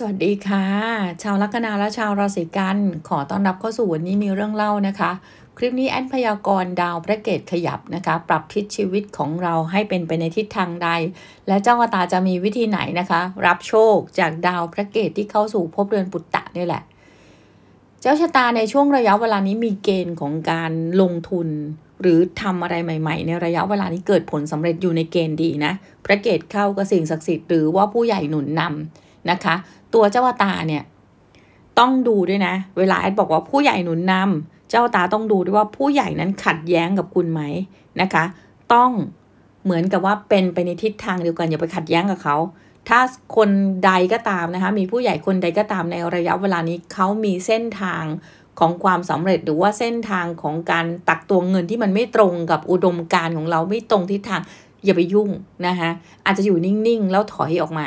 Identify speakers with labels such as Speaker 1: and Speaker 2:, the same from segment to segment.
Speaker 1: สวัสดีค่ะ ชาวลัคนาและชาวราศีกันขอต้อนรับเข้าสู่วันนี้มีเรื่องเล่านะคะ คลิปนี้แอนพยากรณ์ดาวพระเกตขยับนะคะ ปรับทิศชีวิตของเราให้เป็นไปในทิศทางใด และเจ้ากตาจะมีวิธีไหนนะคะ รับโชคจากดาวพระเกตที่เข้าสู่ภพเรือนปุตตะนี่แหละเจ้าชะตาในช่วงระยะเวลานี้มีเกณฑ์ของการลงทุน หรือทำอะไรใหม่ ๆ ในระยะเวลานี้เกิดผลสำเร็จอยู่ในเกณฑ์ดีนะพระเกตเข้ากับสิ่งศักดิ์สิทธิ์หรือว่าผู้ใหญ่หนุนนำนะคะตัวเจ้าตาเนี่ยต้องดูด้วยนะ เวลาแอดบอกว่าผู้ใหญ่หนุนนำ เจ้าตาต้องดูด้วยว่าผู้ใหญ่นั้นขัดแย้งกับคุณไหมนะคะ ต้องเหมือนกับว่าเป็นไปในทิศทางเดียวกัน อย่าไปขัดแย้งกับเขา ถ้าคนใดก็ตามนะคะมีผู้ใหญ่คนใดก็ตามในระยะเวลานี้เขามีเส้นทางของความสำเร็จหรือว่าเส้นทางของการตักตวงเงินที่มันไม่ตรงกับอุดมการของเราไม่ตรงทิศทาง อย่าไปยุ่งนะคะอาจจะอยู่นิ่งๆ แล้วถอยออกมา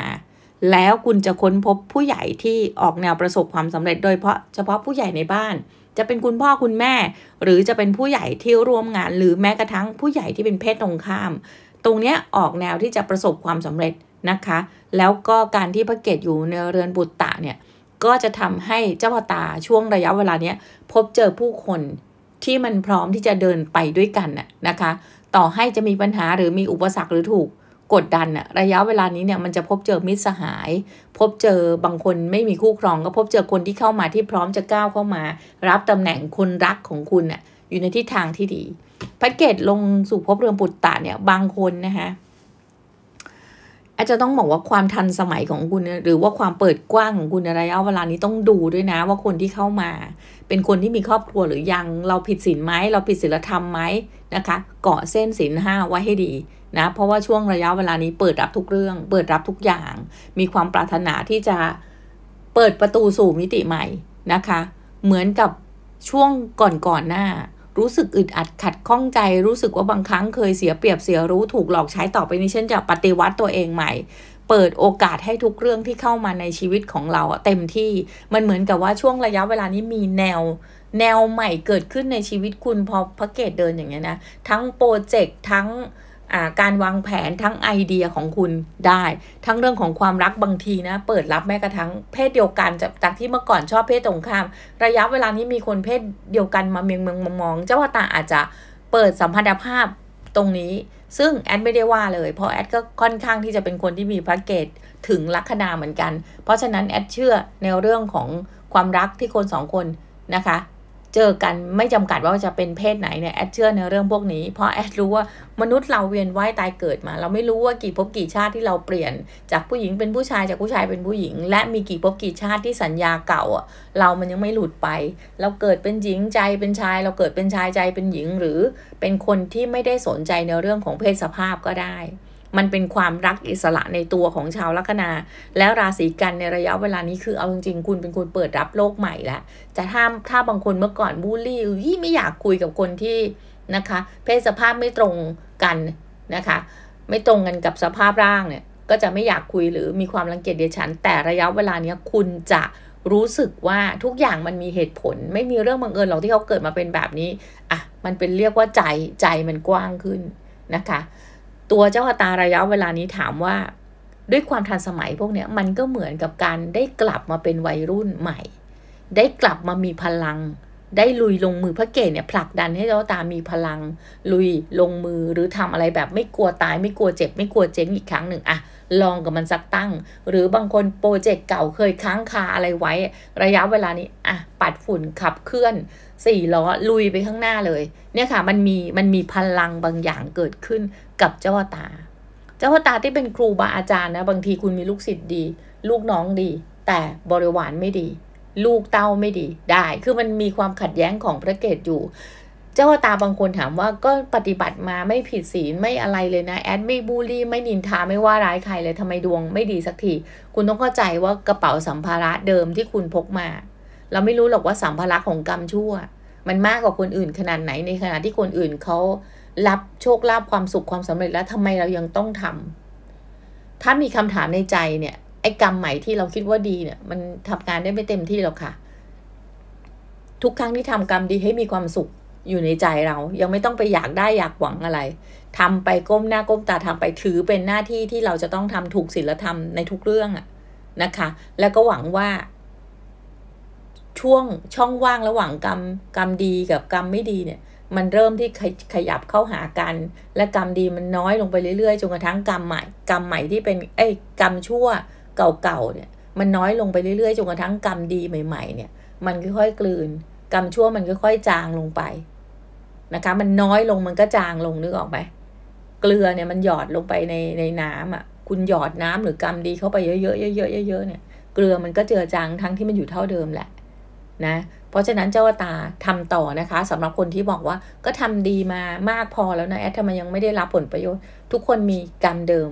Speaker 1: แล้วคุณจะค้นพบผู้ใหญ่ที่ออกแนวประสบความสำเร็จโดยเพราะเฉพาะผู้ใหญ่ในบ้าน จะเป็นคุณพ่อคุณแม่หรือจะเป็นผู้ใหญ่ที่ร่วมงาน หรือแม้กระทั่งผู้ใหญ่ที่เป็นเพศตรงข้ามตรงนี้ออกแนวที่จะประสบความสำเร็จนะคะ แล้วก็การที่พระเกตอยู่ในเรือนบุตรตะเนี่ย ก็จะทำให้เจ้าพตาช่วงระยะเวลาเนี้ยพบเจอผู้คนที่มันพร้อมที่จะเดินไปด้วยกันน่ะนะคะ ต่อให้จะมีปัญหาหรือมีอุปสรรคหรือถูกกดดันอะระยะเวลานี้เนี่ยมันจะพบเจอมิตรสหาย พบเจอบางคนไม่มีคู่ครอง ก็พบเจอคนที่เข้ามาที่พร้อมจะก้าวเข้ามา รับตำแหน่งคนรักของคุณอะอยู่ในทิศทางที่ดีแพ็กเกจลงสู่พบเรือนปุตตะเนี่ยบางคนนะคะอาจจะต้องบอกว่าความทันสมัยของคุณหรือว่าความเปิดกว้างของคุณในระยะเวลานี้ต้องดูด้วยนะว่าคนที่เข้ามา เป็นคนที่มีครอบครัวหรือยังเราผิดศีลไหมเราผิดศีลธรรมไหมนะคะเกาะเส้นศีลห้าไว้ให้ดีนะ เพราะว่าช่วงระยะเวลานี้เปิดรับทุกเรื่อง เปิดรับทุกอย่าง มีความปรารถนาที่จะเปิดประตูสู่มิติใหม่นะคะ เหมือนกับช่วงก่อนๆหน้า รู้สึกอึดอัดขัดข้องใจ รู้สึกว่าบางครั้งเคยเสียเปรียบเสียรู้ถูกหลอกใช้ต่อไปนี้ฉันจะปฏิวัติตัวเองใหม่ เปิดโอกาสให้ทุกเรื่องที่เข้ามาในชีวิตของเราเต็มที่ มันเหมือนกับว่าช่วงระยะเวลานี้มีแนวแนวใหม่เกิดขึ้นในชีวิตคุณพอพระเกตเดินอย่างเงี้ยนะ ทั้งโปรเจกต์ทั้งการวางแผนทั้งไอเดียของคุณได้ ทั้งเรื่องของความรักบางทีนะ เปิดรับแม้กระทั่งเพศเดียวกันจากที่เมื่อก่อนชอบเพศตรงข้าม ระยะเวลานี้มีคนเพศเดียวกันมาเมืองเมืองมองเจ้าตาอาจจะเปิดสัมพันธภาพตรงนี้ ซึ่งแอดไม่ได้ว่าเลย เพราะแอดก็ค่อนข้างที่จะเป็นคนที่มีพระเกตถึงลัคนาเหมือนกัน เพราะฉะนั้นแอดเชื่อในเรื่องของความรักที่คนสองคนนะคะเจอกันไม่จำกัดว่าจะเป็นเพศไหนเนี่ยแอดเชื่อในเรื่องพวกนี้ เพราะแอดรู้ว่ามนุษย์เราเวียนว่ายตายเกิดมา เราไม่รู้ว่ากี่ภพกี่ชาติที่เราเปลี่ยน จากผู้หญิงเป็นผู้ชายจากผู้ชายเป็นผู้หญิง และมีกี่ภพกี่ชาติที่สัญญาเก่าอ่ะเรามันยังไม่หลุดไป เราเกิดเป็นหญิงใจเป็นชายเราเกิดเป็นชายใจเป็นหญิงหรือ เป็นคนที่ไม่ได้สนใจในเรื่องของเพศสภาพก็ได้มันเป็นความรักอิสระในตัวของชาวลัคนาแล้วราศีกันในระยะเวลานี้คือเอาจริงๆ คุณเป็นคนเปิดรับโลกใหม่แล้วจะถ้าถ้าบางคนเมื่อก่อนบูลลี่ยี่ไม่อยากคุยกับคนที่นะคะ เพศสภาพไม่ตรงกันนะคะ ไม่ตรงกันกับสภาพร่างเนี่ยก็จะไม่อยากคุยหรือมีความรังเกียจเดียฉัน แต่ระยะเวลาเนี้ยคุณจะรู้สึกว่าทุกอย่างมันมีเหตุผล ไม่มีเรื่องบังเอิญหรอกที่เขาเกิดมาเป็นแบบนี้อ่ะมันเป็นเรียกว่าใจใจมันกว้างขึ้นนะคะตัวเจ้าอาตราระยะเวลานี้ถามว่า ด้วยความทันสมัยพวกเนี้ยมันก็เหมือนกับการได้กลับมาเป็นวัยรุ่นใหม่ ได้กลับมามีพลัง ได้ลุยลงมือพระเกศเนี่ยผลักดันให้เจ้าตามีพลัง ลุยลงมือหรือทำอะไรแบบไม่กลัวตาย ไม่กลัวเจ็บไม่กลัวเจ๊งอีกครั้งหนึ่งอะลองกับมันสักตั้ง หรือบางคนโปรเจกต์เก่าเคยค้างคาอะไรไว้ ระยะเวลานี้อ่ะปัดฝุ่นขับเคลื่อนสี่ล้อลุยไปข้างหน้าเลย เนี่ยค่ะมันมีมันมีพลังบางอย่างเกิดขึ้นกับเจ้าตา เจ้าตาที่เป็นครูบาอาจารย์นะบางทีคุณมีลูกศิษย์ดี ลูกน้องดีแต่บริวารไม่ดี ลูกเต้าไม่ดีได้คือมันมีความขัดแย้งของพระเกศอยู่เจ้าตาบางคนถามว่าก็ปฏิบัติมาไม่ผิดศีลไม่อะไรเลยนะแอดไม่บูลลี่ ไม่นินทาไม่ว่าร้ายใคร เลยทำไมดวง ไม่ดีสักที คุณต้องเข้าใจว่ากระเป๋าสัมภาระเดิมที่คุณพกมา เราไม่รู้หรอกว่าสัมภาระของกรรมชั่ว มันมากกว่าคนอื่นขนาดไหนในขณะที่คนอื่นเขารับโชคลาภความสุขความสำเร็จแล้วทำไมเรายังต้องทำ ถ้ามีคำถามในใจเนี่ย ไอ้กรรมใหม่ที่เราคิดว่าดีเนี่ยมันทำงานได้ไม่เต็มที่หรอกค่ะ ทุกครั้งที่ทำกรรมดีให้มีความสุขอยู่ในใจเรายังไม่ต้องไปอยากได้อยากหวังอะไร ทำไปก้มหน้าก้มตาทำไปถือเป็นหน้าที่ที่เราจะต้องทำถูกศีลธรรมในทุกเรื่องอะนะคะ แล้วก็หวังว่า ช่วงช่องว่างระหว่าง กรรมกรรมดีกับกรรมไม่ดีเนี่ย มันเริ่มที่ขยับเข้าหากัน และกรรมดีมันน้อยลงไปเรื่อยๆจนกระทั่งกรรมใหม่ กรรมใหม่ที่เป็นเอ้ กรรมชั่ว เก่าๆเนี่ย มันน้อยลงไปเรื่อยๆจนกระทั่งกรรมดีใหม่ๆเนี่ยมันค่อยๆกลืน กรรมชั่วมันค่อยๆจางลงไปนะคะมันน้อยลงมันก็จางลงนึกออกไหมเกลือเนี่ยมันหยอดลงไปในในน้ำออ่ะคุณหยอดน้ำ หรือกำดีเข้าไปเยอะๆเยอะๆเยอะๆเนี่ยเกลือมันก็เจือจางทั้งที่มันอยู่เท่าเดิมแหละนะเพราะฉะนั้นเจ้าตาทำต่อนะคะ สำหรับคนที่บอกว่าก็ทำดีมามากพอแล้วนะแอดทำไมยังไม่ได้รับผลประโยชน์ทุกคนมีกรรมเดิม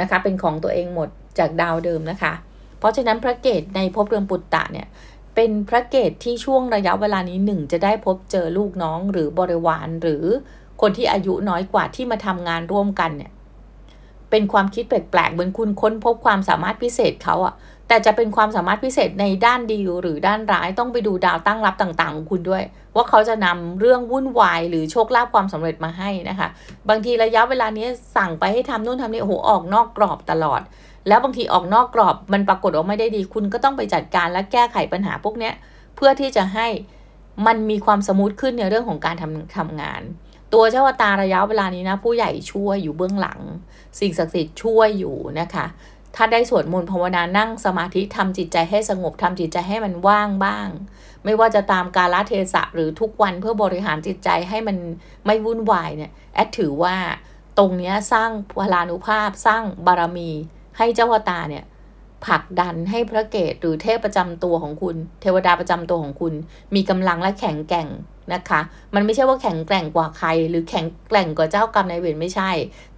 Speaker 1: นะคะ เป็นของตัวเองหมดจากดาวเดิมนะคะ เพราะฉะนั้นพระเกตในภพเรืองปุตตะเนี่ยเป็นพระเกตที่ช่วงระยะเวลานี้หนึ่ง จะได้พบเจอลูกน้องหรือบริวาร หรือคนที่อายุน้อยกว่าที่มาทำงานร่วมกัน เนี่ยเป็นความคิดแปลกๆเหมือนคุณค้นพบความสามารถพิเศษเขาอะแต่จะเป็นความสามารถพิเศษในด้านดี หรือด้านร้ายต้องไปดูดาวตั้งรับต่างๆของคุณด้วย ว่าเขาจะนำเรื่องวุ่นวาย หรือโชคลาภความสำเร็จมาให้นะคะ บางทีระยะเวลานี้สั่งไปให้ทำนู่นทำนี่โอ้โหออกนอกกรอบตลอดแล้วบางทีออกนอกกรอบมันปรากฏออาไม่ได้ดีคุณก็ต้องไปจัดการและแก้ไขปัญหาพวกนี้เพื่อที่จะให้มันมีความสมูทขึ้นในเรื่องของการทำทำงาน ตัวเจ้าตาระยะเวลานี้นะ ผู้ใหญ่ช่วยอยู่เบื้องหลัง สิ่งศักดิ์สิทธิ์ช่วยอยู่นะคะ ถ้าได้สวดมนต์ภาวนานั่งสมาธิทำจิตใจให้สงบทำจิตใจให้มันว่างบ้าง ไม่ว่าจะตามกาลเทศะหรือทุกวันเพื่อบริหารจิตใจให้มันไม่วุ่นวายเนี่ยแอดถือว่าตรงนี้สร้างพลานุภาพสร้างบารมีให้เจ้าวตาเนี่ยผลักดันให้พระเกศหรือเทพประจำตัวของคุณ เทวดาประจำตัวของคุณมีกำลังและแข็งแกร่งนะคะ มันไม่ใช่ว่าแข็งแกร่งกว่าใครหรือแข็งแกร่งกว่าเจ้ากรรมนายเวรไม่ใช่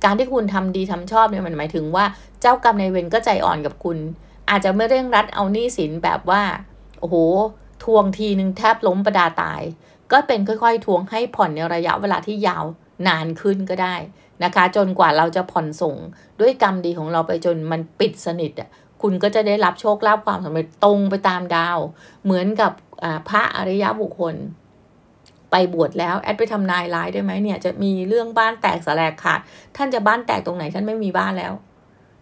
Speaker 1: การที่คุณทำดีทำชอบเนี่ยมันหมายถึงว่า เจ้ากรรมนายเวรก็ใจอ่อนกับคุณ อาจจะไม่เร่งรัดเอาหนี้สินแบบว่าโอ้โหทวงทีนึงแทบล้มประดาตาย ก็เป็นค่อยๆ ทวงให้ผ่อนในระยะเวลาที่ยาวนานขึ้นก็ได้นะคะ จนกว่าเราจะผ่อนส่ง ด้วยกรรมดีของเราไปจนมันปิดสนิทอ่ะคุณก็จะได้รับโชคลาภความสำเร็จตรงไปตามดาว เหมือนกับพระอริยบุคคล ไปบวชแล้ว แอดไปทำนายร้ายได้ไหมเนี่ย จะมีเรื่องบ้านแตกสแลกขาด ท่านจะบ้านแตกตรงไหนท่านไม่มีบ้านแล้ว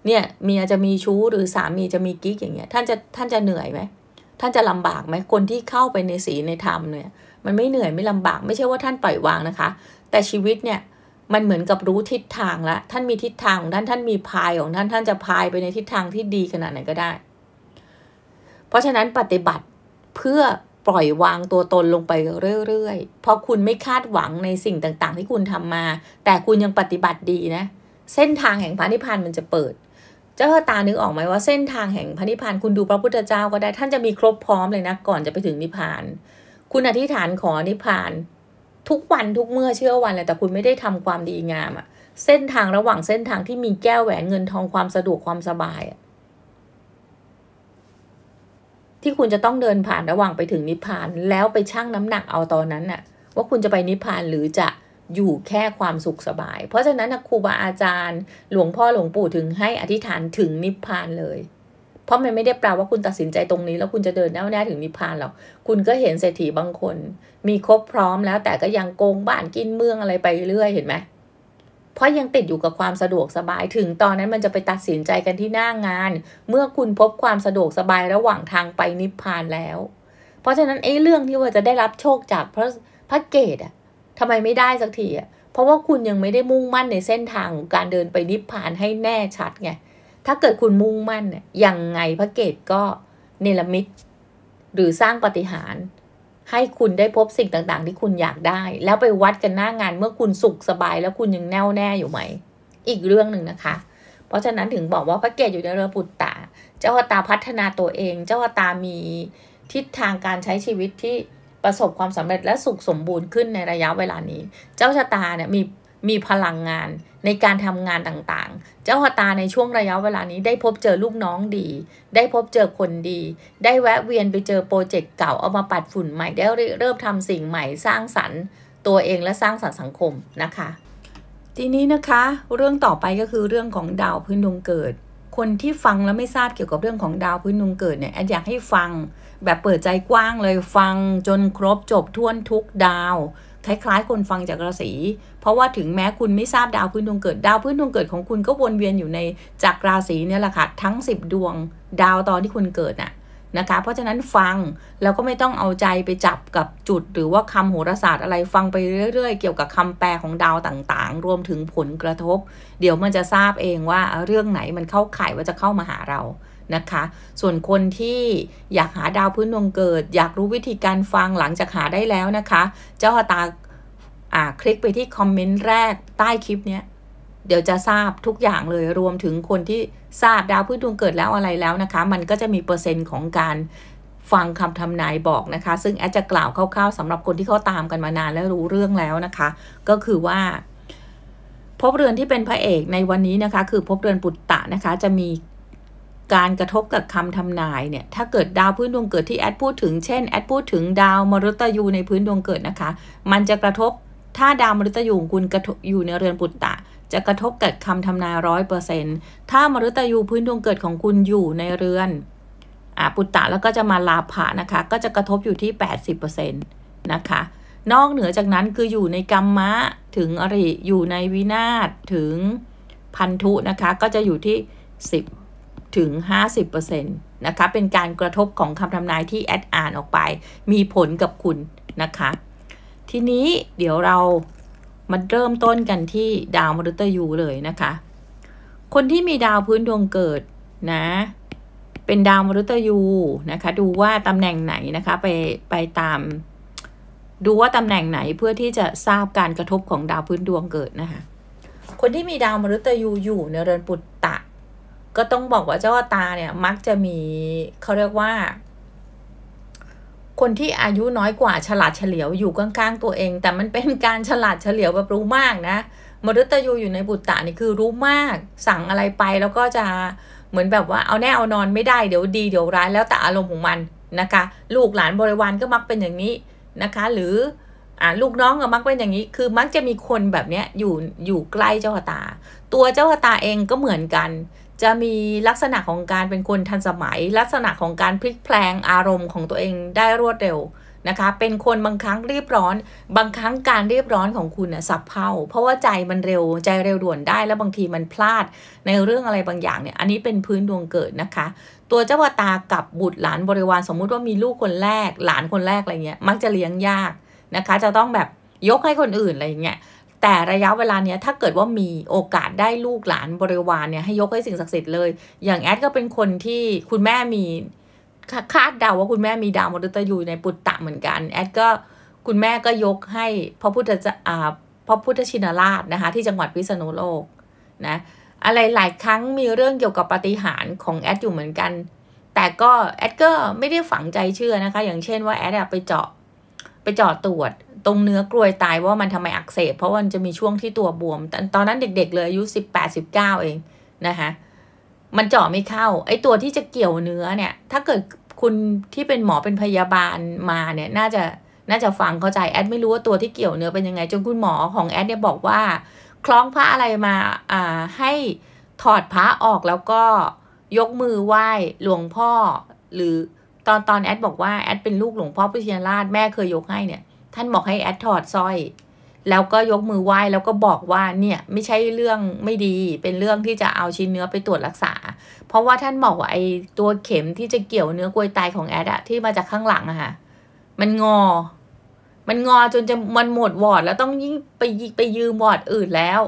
Speaker 1: เนี่ยเมียจะมีชู้หรือสามีจะมีกิ๊กอย่างเงี้ยท่านจะท่านจะเหนื่อยไหมท่านจะลำบากไหมคนที่เข้าไปในศีลในธรรมเนี่ย มันไม่เหนื่อยไม่ลำบาก ไม่ใช่ว่าท่านปล่อยวางนะคะแต่ชีวิตเนี่ยมันเหมือนกับรู้ทิศทางละ ท่านมีทิศทางของท่านท่านมีพายของท่านท่านจะพายไปในทิศทางที่ดีขนาดไหนก็ได้ เพราะฉะนั้นปฏิบัติเพื่อปล่อยวางตัวตนลงไปเรื่อยๆเพราะคุณไม่คาดหวังในสิ่งต่างๆ ที่คุณทำมา แต่คุณยังปฏิบัติดีนะ เส้นทางแห่งพระนิพพานมันจะเปิด เจ้าตานึกออกไหมว่าเส้นทางแห่งพระนิพพานคุณดูพระพุทธเจ้าก็ได้ท่านจะมีครบพร้อมเลยนะก่อนจะไปถึงนิพพาน คุณอธิษฐานขอนิพพานทุกวันทุกเมื่อเชื่อวันเลยแต่คุณไม่ได้ทำความดีงามอะเส้นทางระหว่างเส้นทางที่มีแก้วแหวนเงินทองความสะดวกความสบายอะที่คุณจะต้องเดินผ่านระหว่างไปถึงนิพพาน แล้วไปชั่งน้ำหนักเอาตอนนั้นน่ะ ว่าคุณจะไปนิพพานหรือจะอยู่แค่ความสุขสบาย เพราะฉะนั้นครูบาอาจารย์หลวงพ่อหลวงปู่ถึงให้อธิษฐานถึงนิพพานเลยเพราะมันไม่ได้แปลว่าคุณตัดสินใจตรงนี้ แล้วคุณจะเดินแน่วแน่ถึงนิพพานหรอก คุณก็เห็นเศรษฐีบางคนมีครบพร้อมแล้ว แต่ก็ยังโกงบ้านกินเมืองอะไรไปเรื่อยเห็นไหม เพราะยังติดอยู่กับความสะดวกสบาย ถึงตอนนั้นมันจะไปตัดสินใจกันที่หน้างาน เมื่อคุณพบความสะดวกสบายระหว่างทางไปนิพพานแล้ว เพราะฉะนั้นไอ้เรื่องที่ว่าจะได้รับโชคจากพระพระเกตอะทำไมไม่ได้สักทีอะเพราะว่าคุณยังไม่ได้มุ่งมั่นในเส้นทางการเดินไปนิพพานให้แน่ชัดไงถ้าเกิดคุณมุ่งมั่นเนี่ยยังไงพระเกตก็ เนรมิตหรือสร้างปฏิหาร ให้คุณได้พบสิ่งต่างๆ ที่คุณอยากได้ แล้วไปวัดกันหน้างาน เมื่อคุณสุขสบาย แล้วคุณยังแน่วแน่อยู่ไหม อีกเรื่องหนึ่งนะคะ เพราะฉะนั้นถึงบอกว่าพระเกตอยู่ในเรือปุตตา เจ้าตาพัฒนาตัวเอง เจ้าตามีทิศทางการใช้ชีวิตที่ประสบความสำเร็จและสุขสมบูรณ์ขึ้นในระยะเวลานี้ เจ้าชะตาเนี่ยมีมีพลังงานในการทำงานต่างๆ เจ้าหตาในช่วงระยะเวลานี้ได้พบเจอลูกน้องดี ได้พบเจอคนดี ได้แวะเวียนไปเจอโปรเจกต์เก่าเอามาปัดฝุ่นใหม่ได้เริ่มทำสิ่งใหม่สร้างสรรค์ ตัวเองและสร้างสรรค์สังคมนะคะ ทีนี้นะคะเรื่องต่อไปก็คือเรื่องของดาวพื้นดวงเกิด คนที่ฟังแล้วไม่ทราบเกี่ยวกับเรื่องของดาวพื้นดวงเกิดเนี่ยแอดอยากให้ฟังแบบเปิดใจกว้างเลยฟังจนครบจบท่วนทุกดาวคล้ายๆคนฟังจากราศี เพราะว่าถึงแม้คุณไม่ทราบดาวพื้นดวงเกิด ดาวพื้นดวงเกิดของคุณก็วนเวียนอยู่ในจากราศีเนี่ยแหละค่ะทั้ง10ดวงดาวตอนที่คุณเกิดน่ะนะคะ เพราะฉะนั้นฟังแล้วก็ไม่ต้องเอาใจไปจับกับจุด หรือว่าคำโหราศาสตร์อะไรฟังไปเรื่อย ๆ เกี่ยวกับคำแปลของดาวต่างๆ รวมถึงผลกระทบ เดี๋ยวมันจะทราบเองว่าเรื่องไหนมันเข้าข่ายว่าจะเข้ามาหาเรานะคะส่วนคนที่อยากหาดาวพื้นดวงเกิด อยากรู้วิธีการฟังหลังจากหาได้แล้วนะคะ เจ้าตาอ่าคลิกไปที่คอมเมนต์แรกใต้คลิปเนี้ยเดี๋ยวจะทราบทุกอย่างเลยรวมถึงคนที่ทราบดาวพื้นดวงเกิดแล้วอะไรแล้วนะคะมันก็จะมีเปอร์เซ็นต์ของการฟังคำทำนายบอกนะคะ ซึ่งแอดจะกล่าวคร่าวๆสำหรับคนที่เขาตามกันมานานและรู้เรื่องแล้วนะคะ ก็คือว่า พบเรือนที่เป็นพระเอกในวันนี้นะคะคือพบเรือนปุตตะนะคะจะมีการกระทบกับคำทำนายเนี่ย ถ้าเกิดดาวพื้นดวงเกิดที่แอดพูดถึง เช่น แอดพูดถึงดาวมฤตยูในพื้นดวงเกิดนะคะ มันจะกระทบ ถ้าดาวมฤตยูคุณกระทบอยู่ในเรือนปุตตะ จะกระทบกับคำทำนายร้อยเปอร์เซ็นต์ถ้ามฤตยูพื้นดวงเกิดของคุณอยู่ในเรือนอปุตตะแล้วก็จะมาลาภะนะคะ ก็จะกระทบอยู่ที่แปดสิบเปอร์เซ็นต์นะคะ นอกเหนือจากนั้นคืออยู่ในกรรมะถึงอริอยู่ในวินาศถึงพันธุนะคะ ก็จะอยู่ที่สิบถึง 50%นะคะ เป็นการกระทบของคำทำนายที่แอดอ่านออกไป มีผลกับคุณนะคะ ทีนี้เดี๋ยวเรา มาเริ่มต้นกันที่ดาวมฤตยูเลยนะคะ คนที่มีดาวพื้นดวงเกิดนะ เป็นดาวมฤตยูนะคะ ดูว่าตำแหน่งไหนนะคะ ไปไปตาม ดูว่าตำแหน่งไหนเพื่อที่จะทราบการกระทบของดาวพื้นดวงเกิดนะคะ คนที่มีดาวมฤตยูอยู่ในเรือนปุตตะก็ต้องบอกว่าเจ้าตาเนี่ยมักจะมีเขาเรียกว่า คนที่อายุน้อยกว่าฉลาดเฉลียวอยู่ข้างๆตัวเอง แต่มันเป็นการฉลาดเฉลียวแบบรู้มากนะมฤตยูอยู่ในบุตตะนี่คือรู้มากสั่งอะไรไป แล้วก็จะเหมือนแบบว่าเอาแน่เอานอนไม่ได้เดี๋ยวดีเดี๋ยวร้ายแล้วแต่อารมณ์ของมันนะคะ ลูกหลานบริวารก็มักเป็นอย่างนี้นะคะ หรืออ่าลูกน้องก็มักเป็นอย่างนี้ คือมักจะมีคนแบบเนี้ยอยู่อยู่ใกล้เจ้าตา ตัวเจ้าตาเองก็เหมือนกันจะมีลักษณะของการเป็นคนทันสมัย ลักษณะของการพลิกแปลงอารมณ์ของตัวเองได้รวดเร็วนะคะเป็นคนบางครั้งรีบร้อน บางครั้งการรีบร้อนของคุณน่สับเพ่า เพราะว่าใจมันเร็วใจเร็วด่วนได้แล้วบางทีมันพลาดในเรื่องอะไรบางอย่างเนี่ยอันนี้เป็นพื้นดวงเกิดนะคะ ตัวเจ้าวตากับบุตรหลานบริวารสมมุติว่ามีลูกคนแรก หลานคนแรกอะไรเงี้ยมักจะเลี้ยงยากนะคะ จะต้องแบบยกให้คนอื่นอะไรเงี้ยแต่ระยะเวลาเนี้ยถ้าเกิดว่ามีโอกาสได้ลูกหลานบริวารเนี่ยให้ยกให้สิ่งศักดิ์สิทธิ์เลย อย่างแอดก็เป็นคนที่คุณแม่มีคาดเดาว่าคุณแม่มีดาวมฤตยูในปุตตะเหมือนกันแอดก็คุณแม่ก็ยกให้พระพุทธจะอ่าพระพุทธชินราชนะคะที่จังหวัดพิษณุโลกนะอะไรหลายครั้งมีเรื่องเกี่ยวกับปฏิหารของแอดอยู่เหมือนกัน แต่ก็แอดก็ไม่ได้ฝังใจเชื่อนะคะอย่างเช่นว่าแอดไปเจาะไปเจาะตรวจตรงเนื้อกลวยตายว่ามันทำไมอักเสบเพราะมันจะมีช่วงที่ตัวบวม ตอนนั้นเด็กๆเลยอายุสิบแปดสิบเก้าเองนะคะมันเจาะไม่เข้า ไอ้ตัวที่จะเกี่ยวเนื้อเนี่ย ถ้าเกิดคุณที่เป็นหมอเป็นพยาบาลมาเนี่ยน่าจะน่าจะฟังเข้าใจแอดไม่รู้ว่าตัวที่เกี่ยวเนื้อเป็นยังไงจนคุณหมอของแอดเนี่ยบอกว่า คล้องพระอะไรมาอ่าให้ถอดพระออกแล้วก็ยกมือไหว้หลวงพ่อ หรือตอนตอนแอดบอกว่าแอดเป็นลูกหลวงพ่อพุทธินราชแม่เคยยกให้เนี่ยท่านบอกให้แอดถอดสร้อย แล้วก็ยกมือไหว้แล้วก็บอกว่าเนี่ย ไม่ใช่เรื่องไม่ดี เป็นเรื่องที่จะเอาชิ้นเนื้อไปตรวจรักษา เพราะว่าท่านบอกว่าไอ้ตัวเข็มที่จะเกี่ยวเนื้อกลวยตายของแอดอะที่มาจากข้างหลังอะค่ะ มันงอ มันงอจนจะมันหมดวอดแล้วต้องยิ่งไปไปยืมวอดอื่นแล้ว